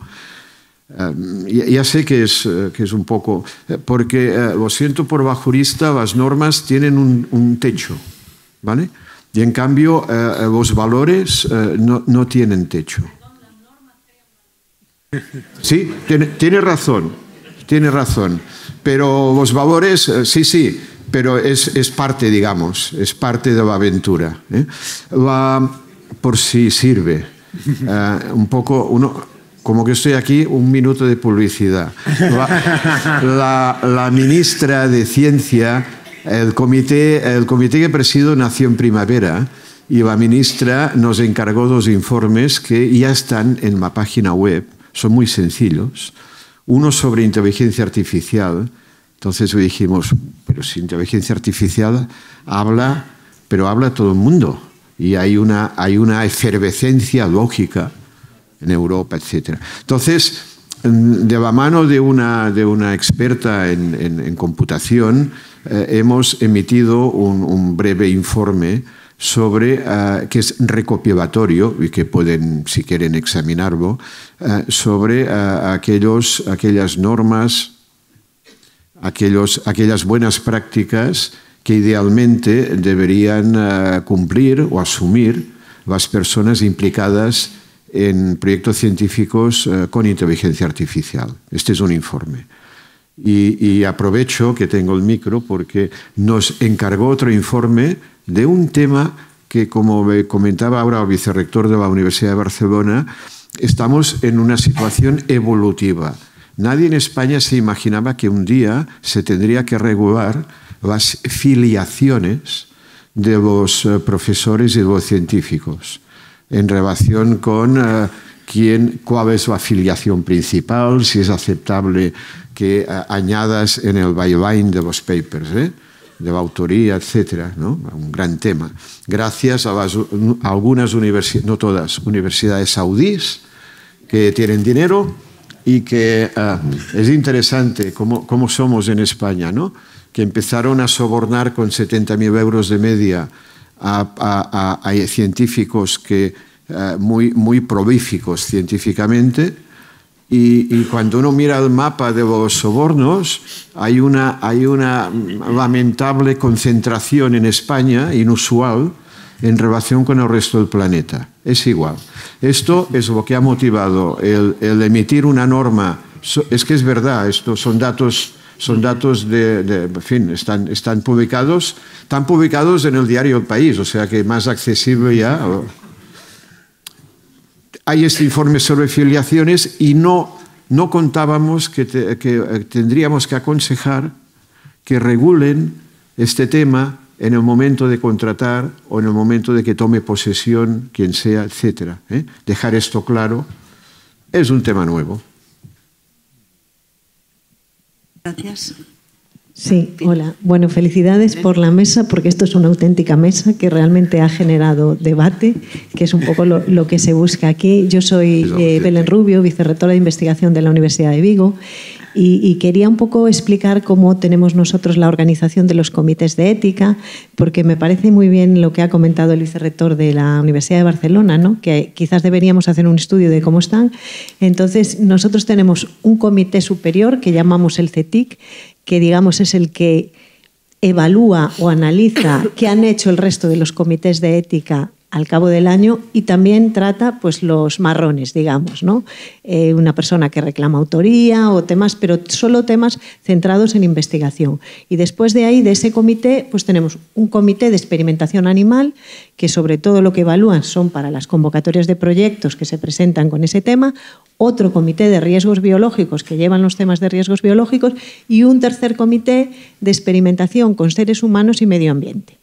Eh, ya, sé que es, eh, que es un poco, eh, porque lo siento por bajurista, las normas tienen un, techo, ¿vale? Y en cambio, los valores no, no, tienen techo. Sí, tiene, tiene razón tiene razón. Pero los valores, eh, sí, sí, pero es, es parte, digamos, es parte de la aventura. ¿eh? por si sirve. Eh, un poco, uno, como que estoy aquí, un minuto de publicidad. La, ministra de Ciencia, el comité, el comité que presido nació en primavera y la ministra nos encargó dos informes que ya están en la página web, son muy sencillos uno sobre inteligencia artificial. Entonces dijimos, pero si inteligencia artificial habla, pero habla todo el mundo. Y hay una, hay una efervescencia lógica en Europa, etc. Entonces, mm, de la mano de una, de una experta en, en, computación, eh, hemos emitido un breve informe sobre ah, que es recopilatorio y que pueden, si quieren, examinarlo, ah, sobre ah, aquellas normas, aquellas buenas prácticas que idealmente deberían cumplir o asumir las personas implicadas en proyectos científicos con inteligencia artificial. Este es un informe. y aprovecho que tengo el micro porque nos encargó otro informe de un tema que, como me comentaba ahora el vicerrector de la Universidad de Barcelona, estamos en una situación evolutiva. Nadie en España se imaginaba que un día se tendría que regular las filiaciones de los eh, profesores y de los científicos en relación con eh, quién, cuál es su afiliación principal, si es aceptable que eh, añadas en el byline de los papers de la autoría, etcétera, ¿no? un gran tema. Gracias a, algunas universidades, no todas, universidades saudíes que tienen dinero y que ah, es interesante cómo, somos en España, ¿no? que empezaron a sobornar con 70.000 euros de media a, científicos que, ah, muy, muy prolíficos científicamente, y, cuando uno mira el mapa de los sobornos, hay una, hay una lamentable concentración en España, inusual, en relación con el resto del planeta. Es igual. Esto es lo que ha motivado el, emitir una norma. Es que es verdad, estos son datos son datos de, en fin, están, están publicados, están publicados en el diario El País, o sea que más accesible ya hay este informe sobre filiaciones y no, no contábamos que, eh, tendríamos que aconsejar que regulen este tema en el momento de contratar o en el momento de que tome posesión quien sea, etc. ¿eh? Dejar esto claro es un tema nuevo. Gracias. Sí, hola. Bueno, felicidades por la mesa, porque esto es una auténtica mesa que realmente ha generado debate, que es un poco lo, que se busca aquí. Yo soy eh, Belén Rubio, vicerrectora de investigación de la Universidad de Vigo, y, quería un poco explicar cómo tenemos nosotros la organización de los comités de ética, porque me parece muy bien lo que ha comentado el vicerrector de la Universidad de Barcelona, ¿no? que quizás deberíamos hacer un estudio de cómo están. Entonces, nosotros tenemos un comité superior que llamamos el CETIC, que digamos es el que evalúa o analiza qué han hecho el resto de los comités de ética al cabo del año y también trata pues los marrones, digamos, ¿no? Eh, una persona que reclama autoría o temas, pero solo temas centrados en investigación. Y después de ahí, de ese comité, pues tenemos un comité de experimentación animal que sobre todo lo que evalúan son para las convocatorias de proyectos que se presentan con ese tema, otro comité de riesgos biológicos que llevan los temas de riesgos biológicos y un tercer comité de experimentación con seres humanos y medio ambiente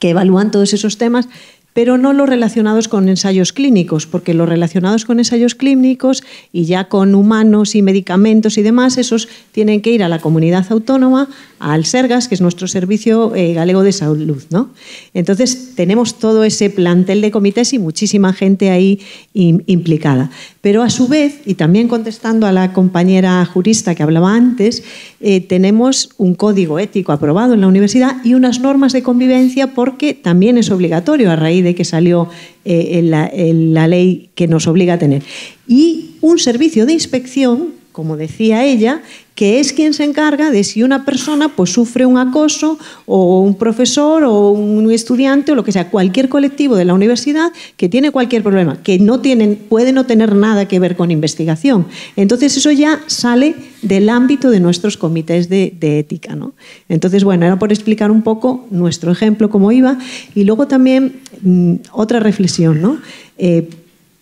que evalúan todos esos temas pero no los relacionados con ensayos clínicos, porque los relacionados con ensayos clínicos y ya con humanos y medicamentos y demás, esos tienen que ir a la comunidad autónoma, al SERGAS, que es nuestro servicio eh, galego de salud. ¿no? Entonces, tenemos todo ese plantel de comités y muchísima gente ahí implicada. Pero a su vez, y también contestando a la compañera jurista que hablaba antes, eh, tenemos un código ético aprobado en la universidad y unas normas de convivencia porque también es obligatorio a raíz que salió eh, la ley que nos obliga a tener. Y un servicio de inspección como decía ella, que es quien se encarga de si una persona pues, sufre un acoso o un profesor o un estudiante o lo que sea, cualquier colectivo de la universidad que tiene cualquier problema, que no tienen, puede no tener nada que ver con investigación. Entonces eso ya sale del ámbito de nuestros comités de, ética. ¿no? Entonces, bueno, era por explicar un poco nuestro ejemplo, cómo iba, y luego también mm, otra reflexión. ¿no? Eh,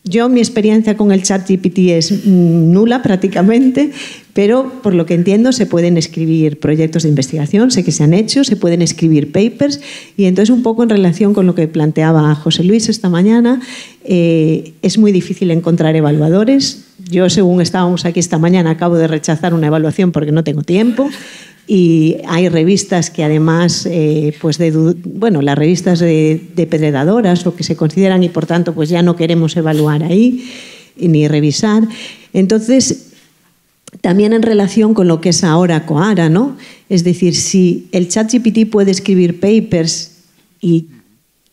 yo mi experiencia con el chat GPT es mm, nula prácticamente, pero por lo que entiendo se pueden escribir proyectos de investigación, sé que se han hecho, se pueden escribir papers y entonces un poco en relación con lo que planteaba José Luis esta mañana, eh, es muy difícil encontrar evaluadores. Yo según estábamos aquí esta mañana acabo de rechazar una evaluación porque no tengo tiempo y hay revistas que además, eh, pues de, bueno, las revistas depredadoras o que se consideran y por tanto pues ya no queremos evaluar ahí ni revisar. Entonces, también en relación con lo que es ahora Coara, ¿no? Es decir, si el ChatGPT puede escribir papers y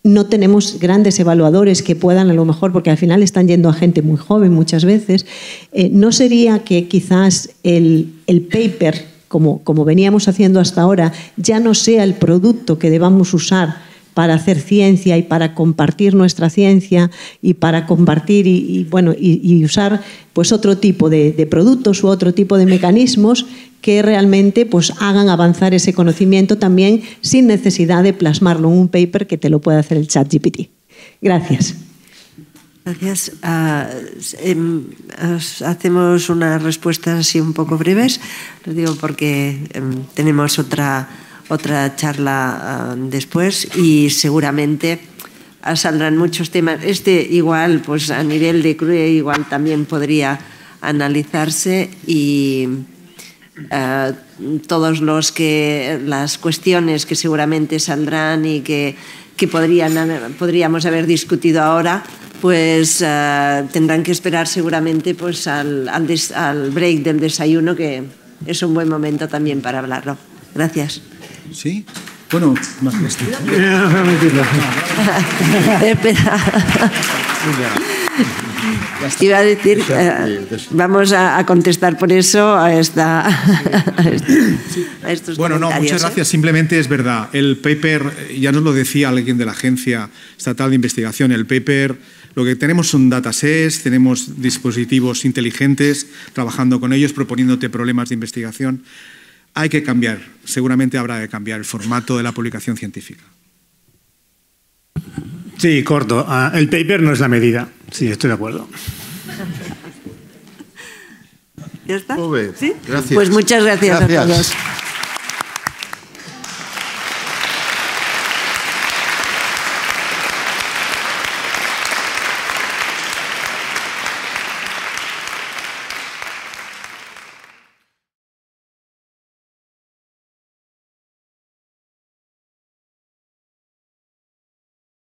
no tenemos grandes evaluadores que puedan, a lo mejor, porque al final están yendo a gente muy joven muchas veces, eh, ¿no sería que quizás el, el paper como, veníamos haciendo hasta ahora, ya no sea el producto que debamos usar para hacer ciencia y para compartir nuestra ciencia y para compartir y, bueno y, usar pues otro tipo de, de, productos u otro tipo de mecanismos que realmente pues hagan avanzar ese conocimiento también sin necesidad de plasmarlo en un paper que te lo pueda hacer el chat GPT. Gracias. Gracias. Ah, em, hacemos unas respuestas así un poco breves. Lo digo porque em, tenemos otra, otra charla ah, después y seguramente ah, saldrán muchos temas. Este igual, pues a nivel de CRUE, igual también podría analizarse y todos los que las cuestiones que seguramente saldrán y que, que podrían, podríamos haber discutido ahora pues eh, tendrán que esperar seguramente pues, al, break del desayuno, que es un buen momento también para hablarlo. Gracias. Sí. Bueno, más Espera. Iba a decir, eh, vamos a, contestar por eso a, esta, este, Bueno, no, muchas ¿eh? gracias. Simplemente es verdad. El paper, ya nos lo decía alguien de la Agencia Estatal de Investigación, el paper lo que tenemos son datasets, tenemos dispositivos inteligentes, trabajando con ellos, proponiéndote problemas de investigación. Hay que cambiar, seguramente habrá que cambiar el formato de la publicación científica. Sí, corto. Ah, el paper no es la medida. Sí, estoy de acuerdo. ¿Ya está? Pues muchas gracias, a todos.